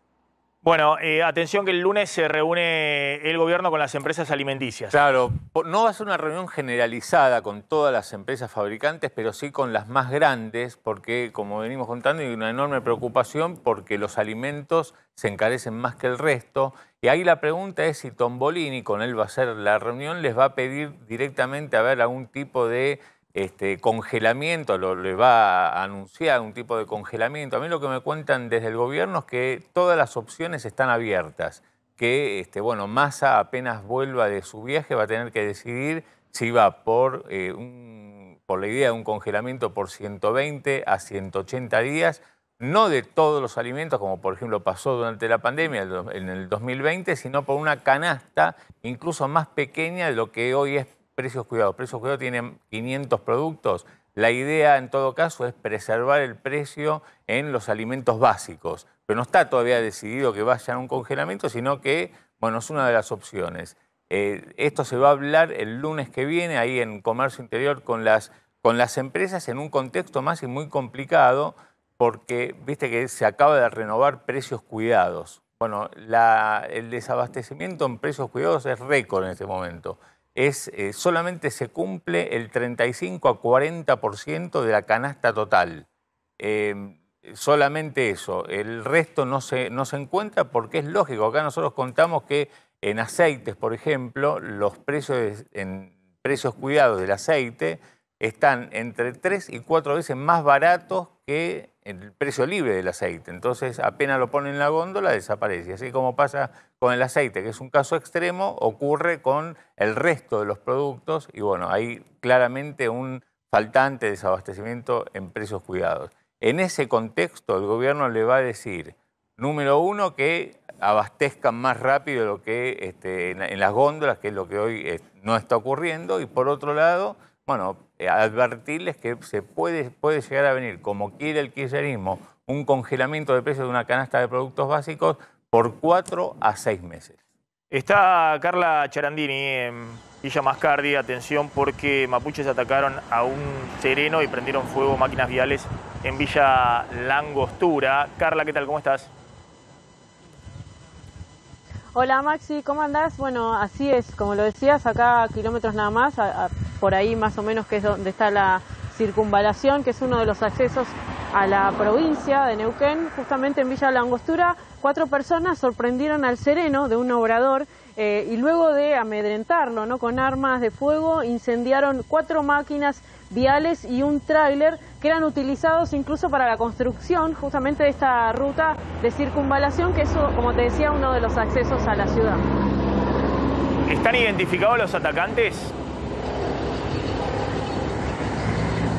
Bueno, eh, atención que el lunes se reúne el gobierno con las empresas alimenticias. Claro, no va a ser una reunión generalizada con todas las empresas fabricantes, pero sí con las más grandes, porque como venimos contando hay una enorme preocupación porque los alimentos se encarecen más que el resto. Y ahí la pregunta es si Tombolini, con él va a ser la reunión, les va a pedir directamente a ver algún tipo de este, congelamiento, lo, le va a anunciar un tipo de congelamiento. A mí lo que me cuentan desde el gobierno es que todas las opciones están abiertas, que este, bueno, Massa apenas vuelva de su viaje va a tener que decidir si va por eh, la idea de un congelamiento por 120 a 180 días, no de todos los alimentos, como por ejemplo pasó durante la pandemia en el 2020, sino por una canasta incluso más pequeña de lo que hoy es precios cuidados. Precios cuidados tienen 500 productos. La idea, en todo caso, es preservar el precio en los alimentos básicos. Pero no está todavía decidido que vaya a un congelamiento, sino que, bueno, es una de las opciones. Eh, esto se va a hablar el lunes que viene ahí en Comercio Interior con las, con las empresas en un contexto más y muy complicado porque viste que se acaba de renovar precios cuidados. Bueno, el desabastecimiento en precios cuidados es récord en este momento es, eh, solamente se cumple el 35 a 40% de la canasta total. Em, solamente eso, el resto no se, no se encuentra porque es lógico. Acá nosotros contamos que en aceites, por ejemplo, los precios en precios cuidados del aceite están entre 3 y 4 veces más baratos que el precio libre del aceite. Entonces, apenas lo ponen en la góndola, desaparece. Así como pasa con el aceite, que es un caso extremo, ocurre con el resto de los productos y bueno, hay claramente un faltante desabastecimiento en precios cuidados. En ese contexto, el gobierno le va a decir, número uno, que abastezcan más rápido lo que este, en, las góndolas, que es lo que hoy eh, no está ocurriendo, y por otro lado, bueno, eh, advertirles que se puede, puede llegar a venir, como quiere el kirchnerismo, un congelamiento de precios de una canasta de productos básicos por cuatro a seis meses. Está Carla Charandini en Villa Mascardi, atención porque mapuches atacaron a un sereno y prendieron fuego máquinas viales en Villa Langostura. Carla, ¿qué tal? ¿Cómo estás? Hola Maxi, ¿cómo andás? Bueno, así es, como lo decías, acá a kilómetros nada más, por ahí más o menos que es donde está la circunvalación, que es uno de los accesos a la provincia de Neuquén, justamente en Villa La Angostura, cuatro personas sorprendieron al sereno de un obrador eh, y luego de amedrentarlo ¿no? con armas de fuego incendiaron cuatro máquinas viales y un tráiler que eran utilizados incluso para la construcción justamente de esta ruta de circunvalación, que es, como te decía, uno de los accesos a la ciudad. ¿Están identificados los atacantes?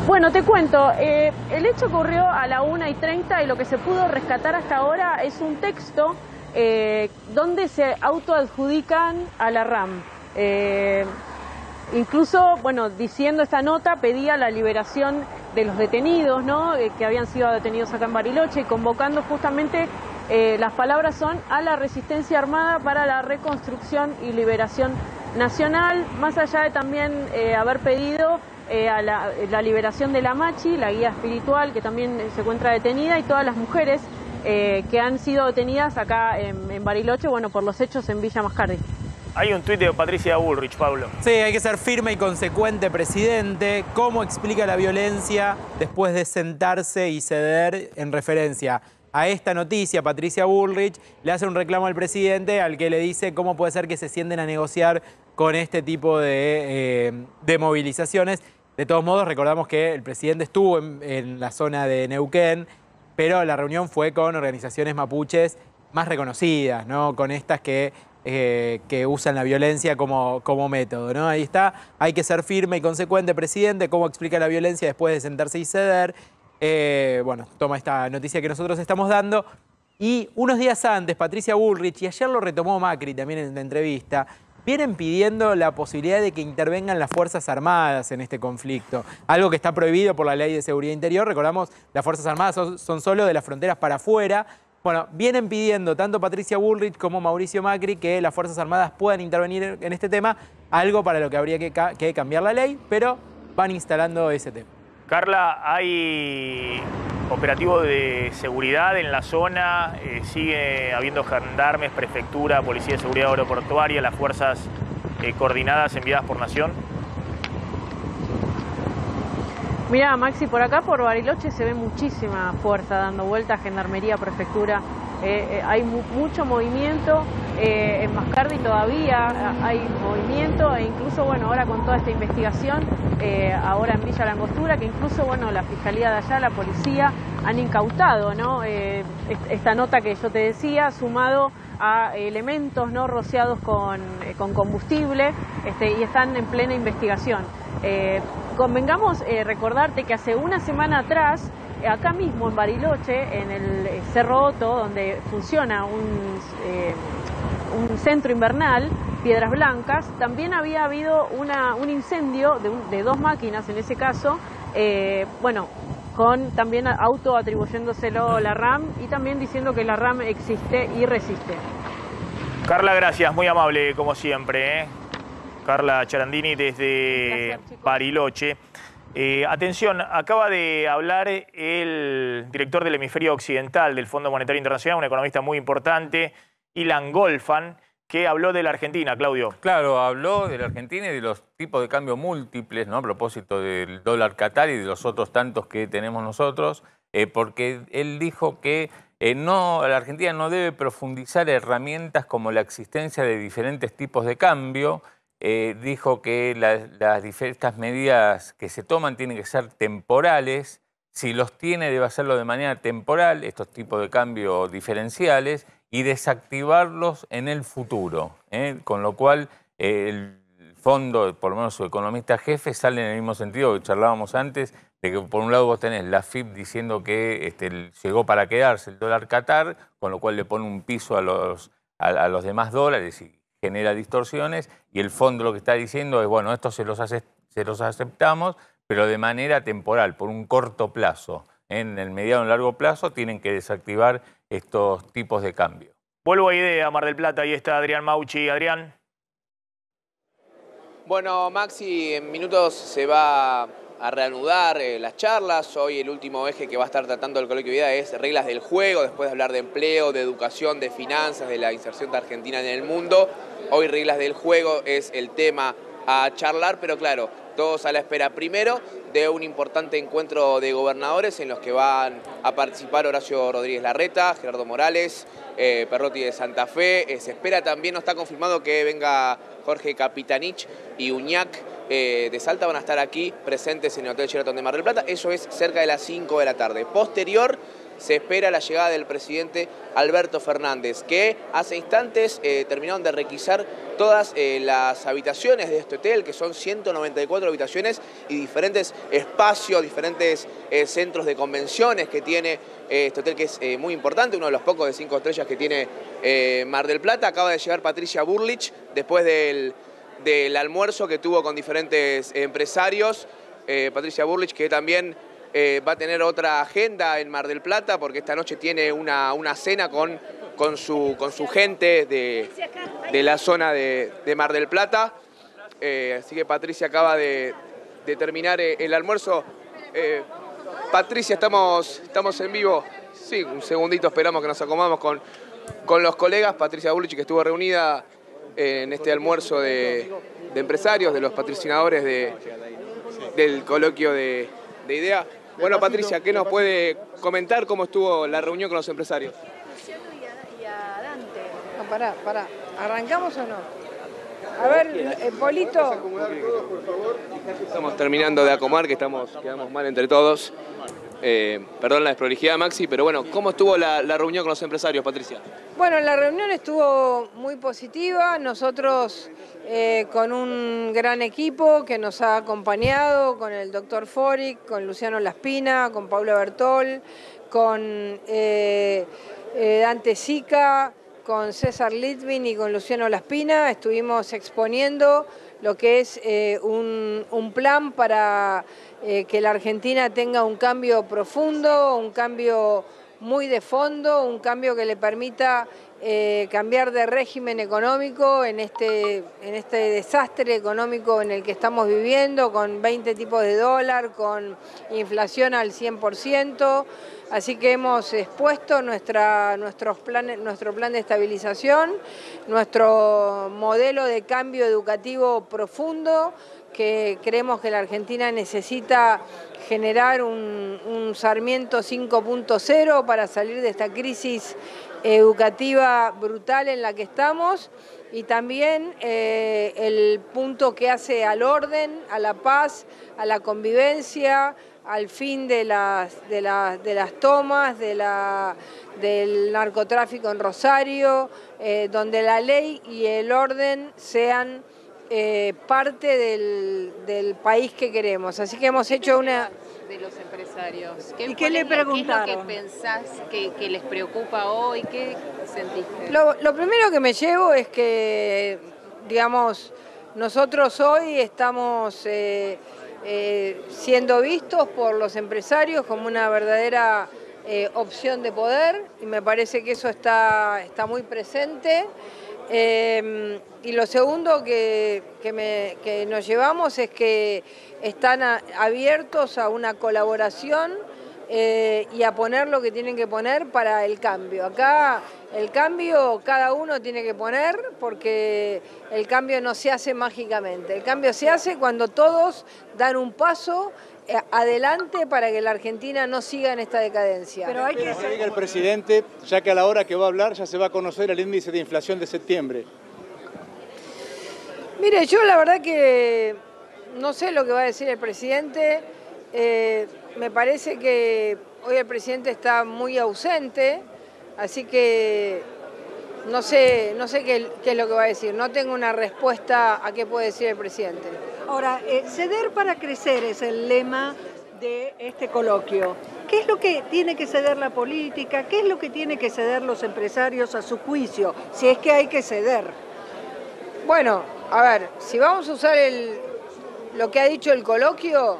Bueno, te cuento, eh, el hecho ocurrió a la 1 y 30 y lo que se pudo rescatar hasta ahora es un texto eh, donde se autoadjudican a la RAM. Eh, Incluso, bueno, diciendo esta nota, pedía la liberación de los detenidos, ¿no? Eh, que habían sido detenidos acá en Bariloche, convocando justamente, eh, las palabras son, a la resistencia armada para la reconstrucción y liberación nacional, más allá de también eh, haber pedido a la, liberación de la Machi, la guía espiritual, que también se encuentra detenida, y todas las mujeres que han sido detenidas acá en, en Bariloche, bueno, por los hechos en Villa Mascardi. Hay un tuit de Patricia Bullrich, Pablo. Sí, hay que ser firme y consecuente, presidente. ¿Cómo explica la violencia después de sentarse y ceder en referencia? a esta noticia, Patricia Bullrich le hace un reclamo al presidente al que le dice cómo puede ser que se sienten a negociar con este tipo de, eh, movilizaciones. De todos modos, recordamos que el presidente estuvo en, en, la zona de Neuquén, pero la reunión fue con organizaciones mapuches más reconocidas, ¿no? con estas que eh, que usan la violencia como, como método. ¿no? Ahí está, hay que ser firme y consecuente, presidente, cómo explica la violencia después de sentarse y ceder. Eh, bueno, toma esta noticia que nosotros estamos dando. Y unos días antes, Patricia Bullrich, y ayer lo retomó Macri también en la entrevista, vienen pidiendo la posibilidad de que intervengan las Fuerzas Armadas en este conflicto, algo que está prohibido por la Ley de Seguridad Interior. Recordamos, las Fuerzas Armadas son solo de las fronteras para afuera, bueno, vienen pidiendo tanto Patricia Bullrich como Mauricio Macri que las Fuerzas Armadas puedan intervenir en este tema, algo para lo que habría que, cambiar la ley, pero van instalando ese tema. Carla, hay operativos de seguridad en la zona, eh, sigue habiendo gendarmes, prefectura, policía de seguridad aeroportuaria, las fuerzas eh, coordinadas enviadas por Nación. Mira, Maxi, por acá, por Bariloche, se ve muchísima fuerza dando vueltas, Gendarmería, Prefectura. Eh, eh, hay mucho movimiento, eh, en Mascardi todavía hay movimiento e incluso, bueno, ahora con toda esta investigación, eh, ahora en Villa Langostura, que incluso, bueno, la Fiscalía de allá, la policía, han incautado, ¿no? esta nota que yo te decía, sumado a eh, elementos no rociados eh, con, combustible este, y están en plena investigación. Eh, convengamos recordarte que hace una semana atrás, acá mismo en Bariloche, en el Cerro Otto, donde funciona un, un centro invernal, Piedras Blancas, también había habido una, un incendio de, de, dos máquinas en ese caso. bueno, con también auto atribuyéndoselo la RAM y también diciendo que la RAM existe y resiste. Carla, gracias, muy amable como siempre. ¿eh? Carla Charandini desde Pariloche. Eh, atención, acaba de hablar el director del hemisferio occidental del Fondo Monetario Internacional, un economista muy importante, Ilan Golfan. ¿Qué habló de la Argentina, Claudio. Claro, habló de la Argentina y de los tipos de cambio múltiples, ¿no? A propósito del dólar Qatar y de los otros tantos que tenemos nosotros, eh, porque él dijo que eh, no, la Argentina no debe profundizar herramientas como la existencia de diferentes tipos de cambio. Eh, dijo que las diferentes medidas que se toman tienen que ser temporales. Si los tiene, debe hacerlo de manera temporal, estos tipos de cambio diferenciales y desactivarlos en el futuro. ¿eh? Con lo cual, el fondo, por lo menos su economista jefe, sale en el mismo sentido que charlábamos antes, de que por un lado vos tenés la FIP diciendo que este, llegó para quedarse el dólar Qatar, con lo cual le pone un piso a los, a, los demás dólares y genera distorsiones, y el fondo lo que está diciendo es, bueno, esto se los, se los aceptamos, pero de manera temporal, por un corto plazo. En el mediano y largo plazo tienen que desactivar estos tipos de cambio. Vuelvo a idea, Mar del Plata, ahí está Adrián Mauchi. Adrián. Bueno, Maxi, en minutos se va a reanudar eh, las charlas. Hoy el último eje que va a estar tratando el Colegio Vida es reglas del juego, después de hablar de empleo, de educación, de finanzas, de la inserción de Argentina en el mundo. Hoy reglas del juego es el tema a charlar, pero claro, todos a la espera primero de un importante encuentro de gobernadores en los que van a participar Horacio Rodríguez Larreta, Gerardo Morales, eh, de Santa Fe. Eh, se espera también, no está confirmado que venga Jorge Capitanich y Uñac. Eh, de Salta van a estar aquí presentes en el Hotel Sheraton de Mar del Plata. Eso es cerca de las 5 de la tarde. Posterior se espera la llegada del presidente Alberto Fernández, que hace instantes eh, terminaron de requisar todas eh, las habitaciones de este hotel, que son 194 habitaciones y diferentes espacios, diferentes eh, centros de convenciones que tiene este hotel, que es muy importante, uno de los pocos de cinco estrellas que tiene Mar del Plata. Acaba de llegar Patricia Burlich después del, del almuerzo que tuvo con diferentes empresarios. Patricia Burlich, que también eh, va a tener otra agenda en Mar del Plata porque esta noche tiene una, una cena con, con, su, con su gente de, la zona de, Mar del Plata. Eh, así que Patricia acaba de, terminar eh, el almuerzo. Patricia, estamos, estamos en vivo. Sí, un segundito, esperamos que nos acomodamos con, con los colegas. Patricia Bulich, que estuvo reunida en este almuerzo de, de empresarios, de los patrocinadores de, del coloquio de, de idea. Bueno, Patricia, ¿qué nos puede comentar cómo estuvo la reunión con los empresarios? Y a No, pará, pará. ¿Arrancamos o no? A ver, bolito eh, Polito. Estamos terminando de acomodar, que estamos, quedamos mal entre todos. Eh, perdón la desprolijidad, Maxi, pero bueno, ¿cómo estuvo la, reunión con los empresarios, Patricia? Bueno, la reunión estuvo muy positiva. Nosotros, eh, con un gran equipo que nos ha acompañado, con el doctor Foric, con Luciano Laspina, con Paula Bertol, con eh, Dante Sica, con César Litvin y con Luciano Laspina, estuvimos exponiendo lo que es un plan para eh, que la Argentina tenga un cambio profundo, un cambio muy de fondo, un cambio que le permita eh, cambiar de régimen económico este, en este, desastre económico en el que estamos viviendo, con 20 tipos de dólar, con inflación al 100%. Así que hemos expuesto nuestro plan de estabilización, nuestro modelo de cambio educativo profundo que creemos que la Argentina necesita generar un, Sarmiento 5.0 para salir de esta crisis educativa brutal en la que estamos y también eh, el punto que hace al orden, a la paz, a la convivencia, al fin de las, de las, tomas, del narcotráfico en Rosario, eh, donde la ley y el orden sean... Eh, parte del, país que queremos. Así que hemos hecho una... De los empresarios. ¿Qué, le preguntaron? ¿Qué es lo que pensás que, les preocupa hoy? ¿Qué sentiste? Lo, primero que me llevo es que, digamos, nosotros hoy estamos eh, eh, siendo vistos por los empresarios como una verdadera opción de poder y me parece que eso está, está muy presente. Em, y lo segundo que, nos llevamos es que están abiertos a una colaboración eh, y a poner lo que tienen que poner para el cambio. Acá el cambio cada uno tiene que poner porque el cambio no se hace mágicamente. El cambio se hace cuando todos dan un paso adelante para que la Argentina no siga en esta decadencia. Pero hay que... el presidente, ya que a la hora que va a hablar ya se va a conocer el índice de inflación de septiembre. Mire, yo la verdad que no sé lo que va a decir el presidente. Eh, me parece que hoy el presidente está muy ausente, así que no sé, no sé qué, es lo que va a decir, no tengo una respuesta a qué puede decir el presidente. Ahora, eh, ceder para crecer es el lema de este coloquio. ¿Qué es lo que tiene que ceder la política? ¿Qué es lo que tiene que ceder los empresarios a su juicio? Si es que hay que ceder. Bueno, a ver, si vamos a usar lo que ha dicho el coloquio,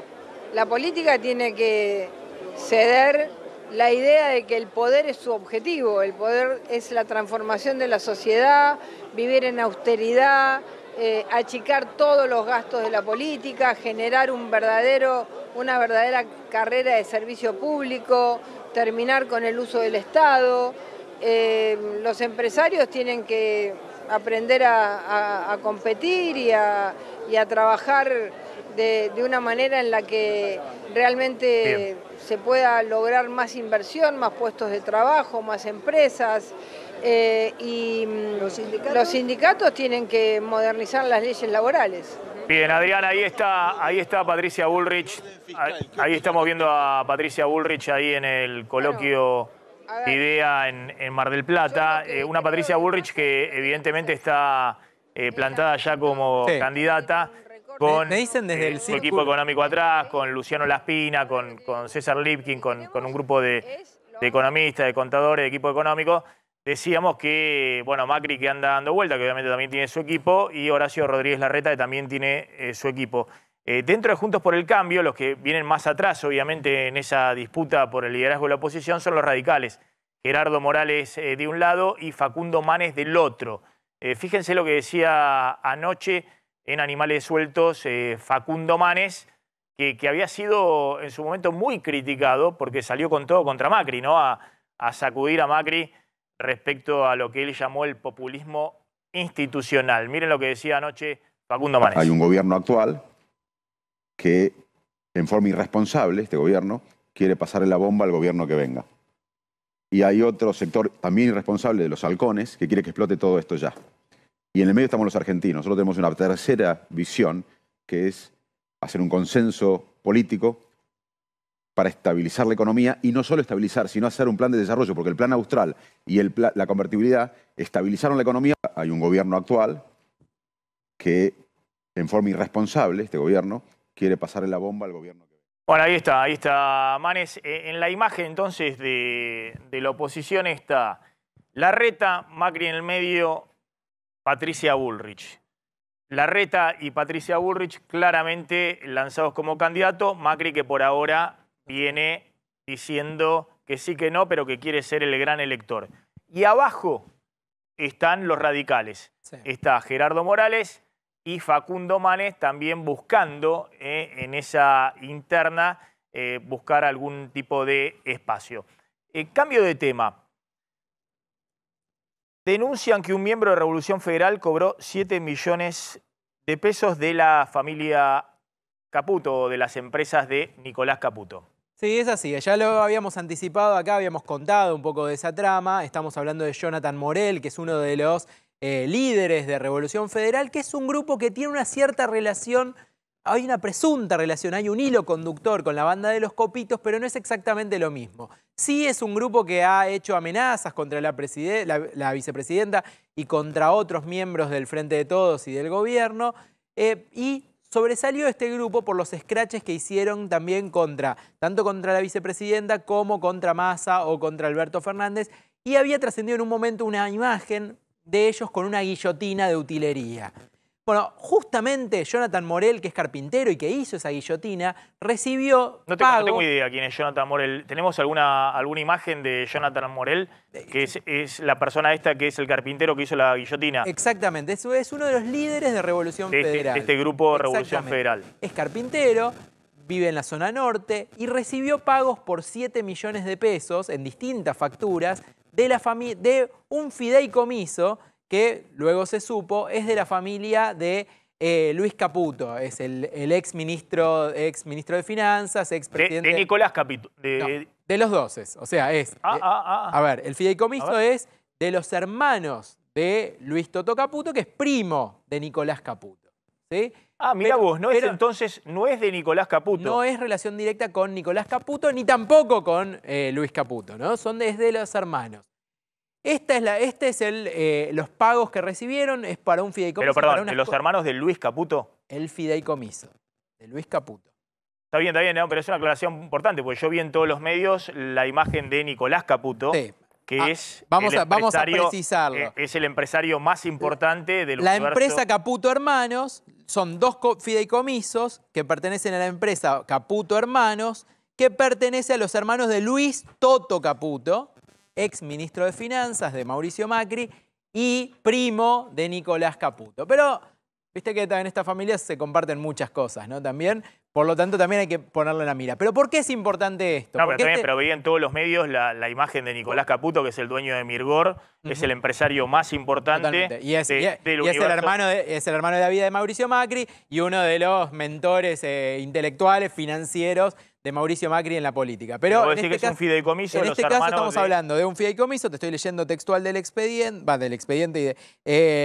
la política tiene que ceder la idea de que el poder es su objetivo, el poder es la transformación de la sociedad, vivir en austeridad, eh, achicar todos los gastos de la política, generar una verdadera carrera de servicio público, terminar con el uso del Estado. Eh, los empresarios tienen que aprender a, competir y a, trabajar de, una manera en la que realmente se pueda lograr más inversión, más puestos de trabajo, más empresas. Eh, y mm, ¿Los sindicatos? tienen que modernizar las leyes laborales. Bien, Adrián, ahí está, ahí está Patricia Bullrich. Ahí estamos viendo a Patricia Bullrich ahí en el coloquio Idea en, Mar del Plata. Eh, una Patricia Bullrich que evidentemente está eh, plantada ya como candidata con eh, el su equipo económico atrás, con Luciano Laspina, con, César Lipkin, con, un grupo de, economistas, de contadores, de equipo económico, decíamos que, bueno, Macri que anda dando vuelta, que obviamente también tiene su equipo, y Horacio Rodríguez Larreta que también tiene eh, su equipo. Eh, dentro de Juntos por el Cambio, los que vienen más atrás, obviamente, en esa disputa por el liderazgo de la oposición son los radicales. Gerardo Morales de un lado y Facundo Manes del otro. fíjense lo que decía anoche en animales sueltos eh, Facundo Manes, que, había sido en su momento muy criticado porque salió con todo contra Macri, ¿no? A, a sacudir a Macri respecto a lo que él llamó el populismo institucional. Miren lo que decía anoche Facundo Manes. Hay un gobierno actual que, en forma irresponsable, este gobierno, quiere pasarle la bomba al gobierno que venga. Y hay otro sector también irresponsable de los halcones que quiere que explote todo esto ya. Y en el medio estamos los argentinos. Nosotros tenemos una tercera visión, que es hacer un consenso político para estabilizar la economía y no solo estabilizar, sino hacer un plan de desarrollo, porque el plan austral y la convertibilidad estabilizaron la economía. Hay un gobierno actual que, en forma irresponsable, este gobierno, quiere pasarle la bomba al gobierno que bueno, ahí está, ahí está Manes. Eh, en la imagen entonces de, de la oposición está Larreta, Macri en el medio, Patricia Bullrich. Larreta y Patricia Bullrich claramente lanzados como candidato. Macri que por ahora viene diciendo que sí que no, pero que quiere ser el gran elector. Y abajo están los radicales. Está Gerardo Morales y Facundo Manes también buscando eh, en esa interna eh, buscar algún tipo de espacio. Eh, cambio de tema denuncian que un miembro de Revolución Federal cobró 7 millones de pesos de la familia Caputo, de las empresas de Nicolás Caputo. Sí, es así. Ya lo habíamos anticipado acá, habíamos contado un poco de esa trama. Estamos hablando de Jonathan Morel, que es uno de los eh, líderes de Revolución Federal, que es un grupo que tiene una cierta relación hay una presunta relación, hay un hilo conductor con la banda de los copitos, pero no es exactamente lo mismo. Sí es un grupo que ha hecho amenazas contra la, vicepresidenta y contra otros miembros del Frente de Todos y del gobierno, eh, y sobresalió este grupo por los escraches que hicieron también contra, tanto contra la vicepresidenta como contra Massa o contra Alberto Fernández, y había trascendido en un momento una imagen de ellos con una guillotina de utilería. Bueno, justamente Jonathan Morel, que es carpintero y que hizo esa guillotina, recibió. No tengo, pago. idea quién es Jonathan Morel. ¿Tenemos alguna, alguna imagen de Jonathan Morel? Que es, la persona esta que es el carpintero que hizo la guillotina. Exactamente, es, es uno de los líderes de Revolución este, Federal. De este grupo Revolución Federal. Es carpintero, vive en la zona norte y recibió pagos por 7 millones de pesos en distintas facturas de, la de un fideicomiso que luego se supo es de la familia de eh, Luis Caputo, es el, ex, ministro, ex ministro de Finanzas, ex presidente. De, Nicolás Caputo. De... los dos, o sea, es. Ah, eh, ah, ah. a ver, el fideicomiso es de los hermanos de Luis Toto Caputo, que es primo de Nicolás Caputo. ¿sí? Ah, mira vos, no es entonces, no es de Nicolás Caputo. No es relación directa con Nicolás Caputo, ni tampoco con eh, Luis Caputo, ¿no? Son desde los hermanos. Esta es la, este es el, eh, los pagos que recibieron, es para un fideicomiso. Pero perdón, ¿los hermanos de Luis Caputo? El fideicomiso, de Luis Caputo. Está bien, está bien, pero es una aclaración importante, porque yo vi en todos los medios la imagen de Nicolás Caputo. que ah, es vamos el vamos a eh, Es el empresario más importante de. La empresa Caputo Hermanos son dos fideicomisos que pertenecen a la empresa Caputo Hermanos, que pertenece a los hermanos de Luis Toto Caputo, ex ministro de Finanzas de Mauricio Macri y primo de Nicolás Caputo. Pero viste que en esta familia se comparten muchas cosas, ¿no? También, por lo tanto, también hay que ponerle la mira. Pero ¿por qué es importante esto? No, pero, también, este pero veía en todos los medios la, imagen de Nicolás Caputo, que es el dueño de Mirgor, que es el empresario más importante y es, el hermano de, es el hermano de la vida de Mauricio Macri y uno de los mentores eh, intelectuales, financieros de Mauricio Macri en la política. Pero en este, este, caso, estamos hablando de un fideicomiso, te estoy leyendo textual del expediente, va, del expediente y de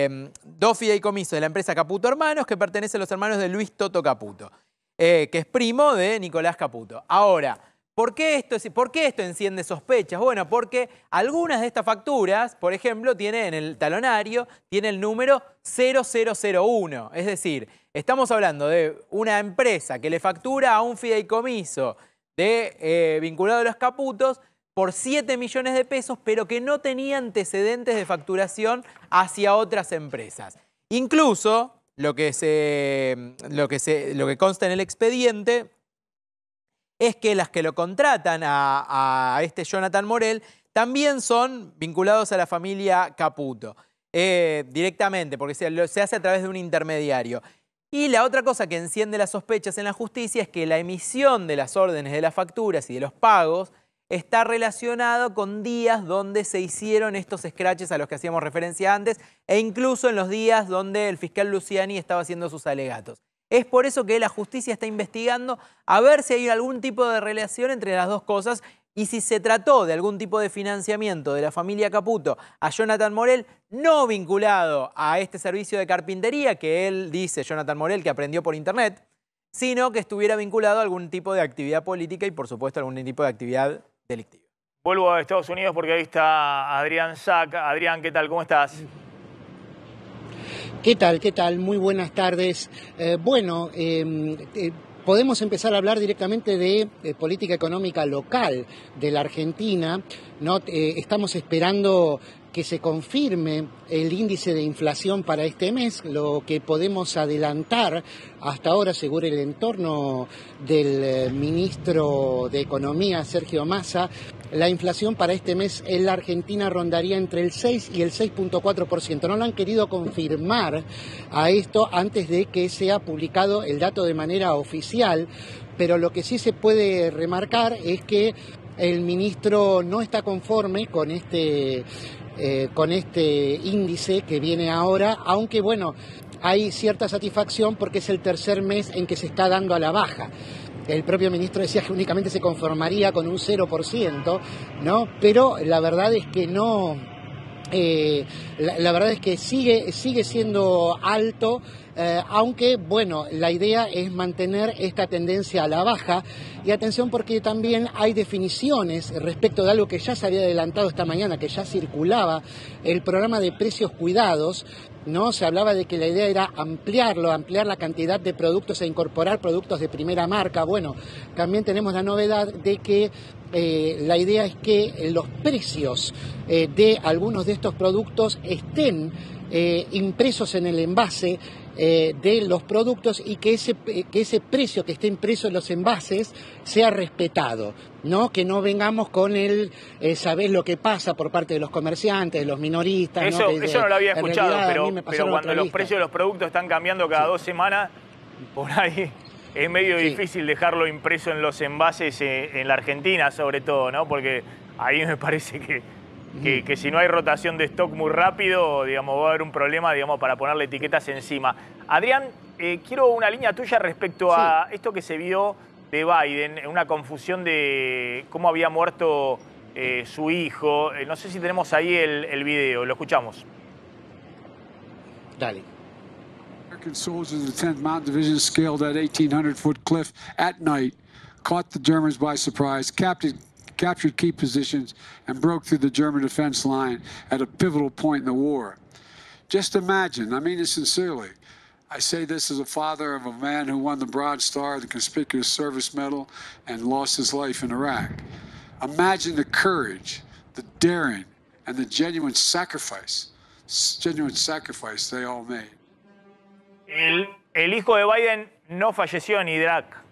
em, dos fideicomisos de la empresa Caputo Hermanos que pertenece a los hermanos de Luis Toto Caputo, eh, que es primo de Nicolás Caputo. Ahora, ¿Por qué, esto, ¿Por qué esto enciende sospechas? Bueno, porque algunas de estas facturas, por ejemplo, tiene en el talonario, tiene el número 0001. Es decir, estamos hablando de una empresa que le factura a un fideicomiso de, eh, vinculado a los caputos por 7 millones de pesos, pero que no tenía antecedentes de facturación hacia otras empresas. Incluso lo que, se, lo que, lo que consta en el expediente es que las que lo contratan a, este Jonathan Morel también son vinculados a la familia Caputo, eh, directamente, porque se, hace a través de un intermediario. Y la otra cosa que enciende las sospechas en la justicia es que la emisión de las órdenes de las facturas y de los pagos está relacionado con días donde se hicieron estos scratches a los que hacíamos referencia antes e incluso en los días donde el fiscal Luciani estaba haciendo sus alegatos. Es por eso que la justicia está investigando a ver si hay algún tipo de relación entre las dos cosas y si se trató de algún tipo de financiamiento de la familia Caputo a Jonathan Morel, no vinculado a este servicio de carpintería que él dice, Jonathan Morel, que aprendió por internet, sino que estuviera vinculado a algún tipo de actividad política y por supuesto algún tipo de actividad delictiva. Vuelvo a Estados Unidos porque ahí está Adrián Sack. Adrián, ¿qué tal? ¿Cómo estás? ¿Qué tal? ¿Qué tal? Muy buenas tardes. Eh, bueno, em, eh, podemos empezar a hablar directamente de, eh, política económica local de la Argentina. ¿no? estamos esperando que se confirme el índice de inflación para este mes, lo que podemos adelantar hasta ahora, según el entorno del eh, ministro de Economía, Sergio Massa, la inflación para este mes en la Argentina rondaría entre el 6 y el 6.4%. No lo han querido confirmar a esto antes de que sea publicado el dato de manera oficial, pero lo que sí se puede remarcar es que el ministro no está conforme con este eh, con este índice que viene ahora, aunque bueno, hay cierta satisfacción porque es el tercer mes en que se está dando a la baja. El propio ministro decía que únicamente se conformaría con un 0%, ¿no? Pero la verdad es que no... Eh, la, verdad es que sigue, sigue siendo alto, eh, aunque bueno, la idea es mantener esta tendencia a la baja. Y atención porque también hay definiciones respecto de algo que ya se había adelantado esta mañana, que ya circulaba, el programa de precios cuidados, ¿no? Se hablaba de que la idea era ampliarlo, ampliar la cantidad de productos e incorporar productos de primera marca. Bueno, también tenemos la novedad de que eh, la idea es que los precios eh, de algunos de estos productos estén eh, impresos en el envase eh, de los productos y que ese, eh, ese precio que esté impreso en los envases sea respetado, ¿no? Que no vengamos con el saber lo que pasa por parte de los comerciantes, de los minoristas. Eso no, eso no lo había escuchado, pero, cuando los precios de los productos están cambiando cada dos semanas, por ahí es medio difícil dejarlo impreso en los envases en la Argentina, sobre todo, ¿no? Porque ahí me parece que Mm. que, si no hay rotación de stock muy rápido, digamos, va a haber un problema, digamos, para ponerle etiquetas encima. Adrián, eh, quiero una línea tuya respecto a esto que se vio de Biden, una confusión de cómo había muerto eh, su hijo. Eh, no sé si tenemos ahí el, el video, lo escuchamos. Dale. captured key positions, and broke through the German defense line at a pivotal point in the war. Just imagine, I mean it sincerely. I say this as a father of a man who won the Bronze Star, the Conspicuous Service Medal, and lost his life in Iraq. Imagine the courage, the daring, and the genuine sacrifice, genuine sacrifice they all made. El, el hijo de Biden no falleció en Irak.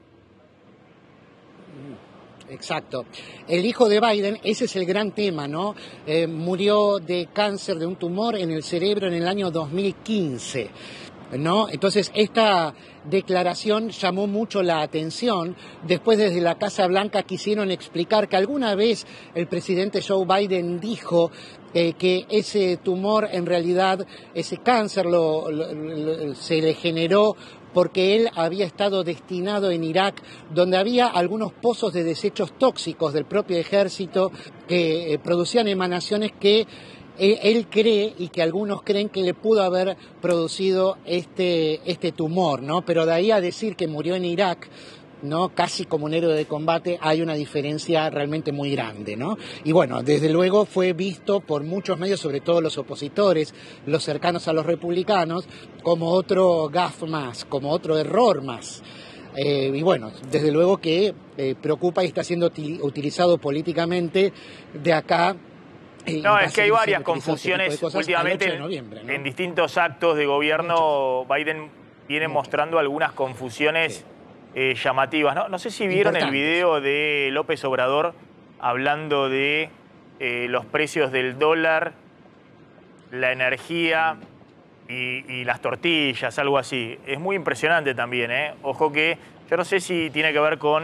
exacto. El hijo de Biden, ese es el gran tema, ¿no? Eh, murió de cáncer, de un tumor en el cerebro en el año 2015. ¿No? Entonces, esta declaración llamó mucho la atención. Después, desde la Casa Blanca quisieron explicar que alguna vez el presidente Joe Biden dijo eh, que ese tumor, en realidad, ese cáncer se le generó porque él había estado destinado en Irak, donde había algunos pozos de desechos tóxicos del propio ejército que eh, producían emanaciones que eh, él cree y que algunos creen que le pudo haber producido este, este tumor, ¿no? Pero de ahí a decir que murió en Irak, casi como un héroe de combate, hay una diferencia realmente muy grande. ¿no? Y bueno, desde luego fue visto por muchos medios, sobre todo los opositores, los cercanos a los republicanos, como otro gaf más, como otro error más. Eh, y bueno, desde luego que eh, preocupa y está siendo utilizado políticamente de acá eh, no, es que hay varias confusiones últimamente en distintos actos de gobierno. Biden viene mostrando algunas confusiones. Eh, llamativas. ¿no? no, sé si vieron el video de López Obrador hablando de eh, los precios del dólar, la energía y, las tortillas, algo así. Es muy impresionante también, ¿eh? Ojo que yo no sé si tiene que ver con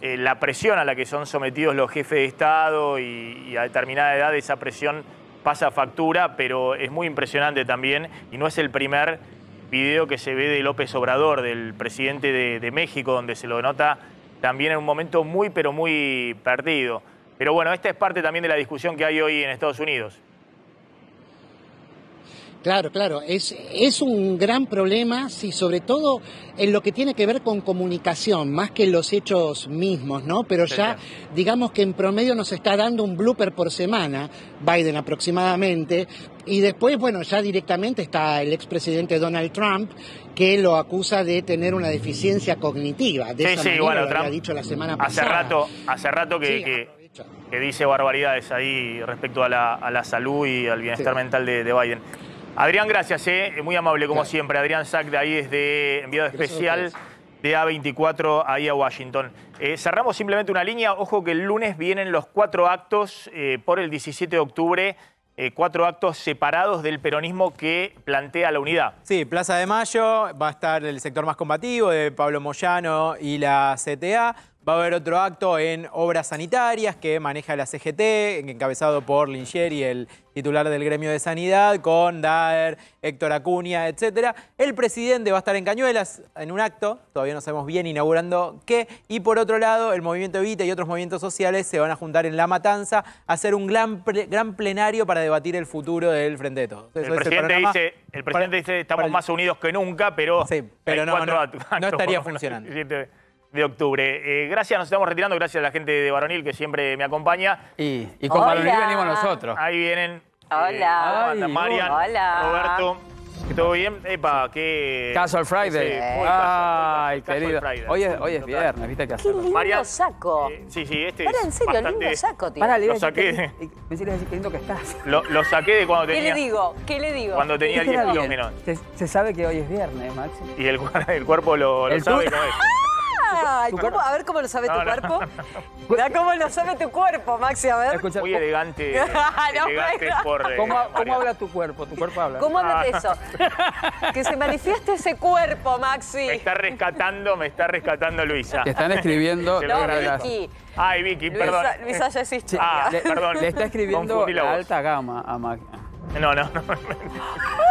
la presión a la que son sometidos los jefes de Estado y a determinada edad esa presión pasa factura, pero es muy impresionante también y no es el primer video que se ve de López Obrador, del presidente de, de México, donde se lo nota también en un momento muy, pero muy perdido. Pero bueno, esta es parte también de la discusión que hay hoy en Estados Unidos. Claro, claro, es, es un gran problema, sí, sobre todo en lo que tiene que ver con comunicación, más que los hechos mismos, ¿no? Pero ya, digamos que en promedio nos está dando un blooper por semana, Biden aproximadamente, y después, bueno, ya directamente está el expresidente Donald Trump, que lo acusa de tener una deficiencia cognitiva. sí, sí, bueno, Trump dicho la semana hace Rato, hace rato que, que dice barbaridades ahí respecto a la, salud y al bienestar mental de Biden. Adrián, gracias, eh. muy amable como siempre. Adrián Sack de ahí desde enviado especial de A24 ahí a Washington. Eh, cerramos simplemente una línea. Ojo que el lunes vienen los cuatro actos eh, por el 17 de octubre. Eh, cuatro actos separados del peronismo que plantea la unidad. Sí, Plaza de Mayo, va a estar el sector más combativo de Pablo Moyano y la CTA. Va a haber otro acto en obras sanitarias que maneja la CGT, encabezado por y el titular del gremio de sanidad, con Daer, Héctor Acuña, etc. El presidente va a estar en Cañuelas en un acto, todavía no sabemos bien inaugurando qué. Y por otro lado, el movimiento Evita y otros movimientos sociales se van a juntar en La Matanza a hacer un gran, gran plenario para debatir el futuro del Frente de Todos. el, presidente dice, estamos más unidos que nunca, pero, pero no, estaría funcionando de octubre. Eh, gracias, nos estamos retirando. Gracias a la gente de Varonil que siempre me acompaña. Y, y con Varonil venimos nosotros. Ahí vienen. Hola. Eh, Marian, Roberto. ¿Todo bien? Epa, qué... Casual Friday. Ay, casual, querido. Friday. Hoy es, hoy es viernes, viste que Qué lindo saco. Eh, sí, sí, este Para, en serio, bastante... lindo saco, tío. lo saqué. Me decir qué lindo que estás. Lo, lo saqué de cuando tenía... ¿Qué le digo? ¿Qué le digo? Cuando tenía 10 kilos menos. Se, sabe que hoy es viernes, Maxi. Y el, el cuerpo lo, lo sabe, A ver cómo lo sabe tu cuerpo. Mira cómo lo sabe tu cuerpo, Maxi, a ver. Escucha, Muy elegante. Este ¿Cómo, habla tu cuerpo? Tu cuerpo habla. ¿Cómo habla ah. eso? que se manifieste ese cuerpo, Maxi. Me está rescatando, me está rescatando Luisa. Te están escribiendo. no, Vicky. Ay, Vicky, Luisa, perdón. Luisa ya existe. Ah, le, perdón. Le está escribiendo la alta gama a Maxi. No, no, no. Ah,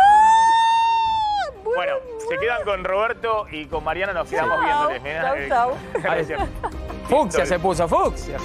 bueno, se quedan con Roberto y con Mariana nos quedamos viéndoles. ¿eh? Chau, chau. Fuxia se puso, fuxia.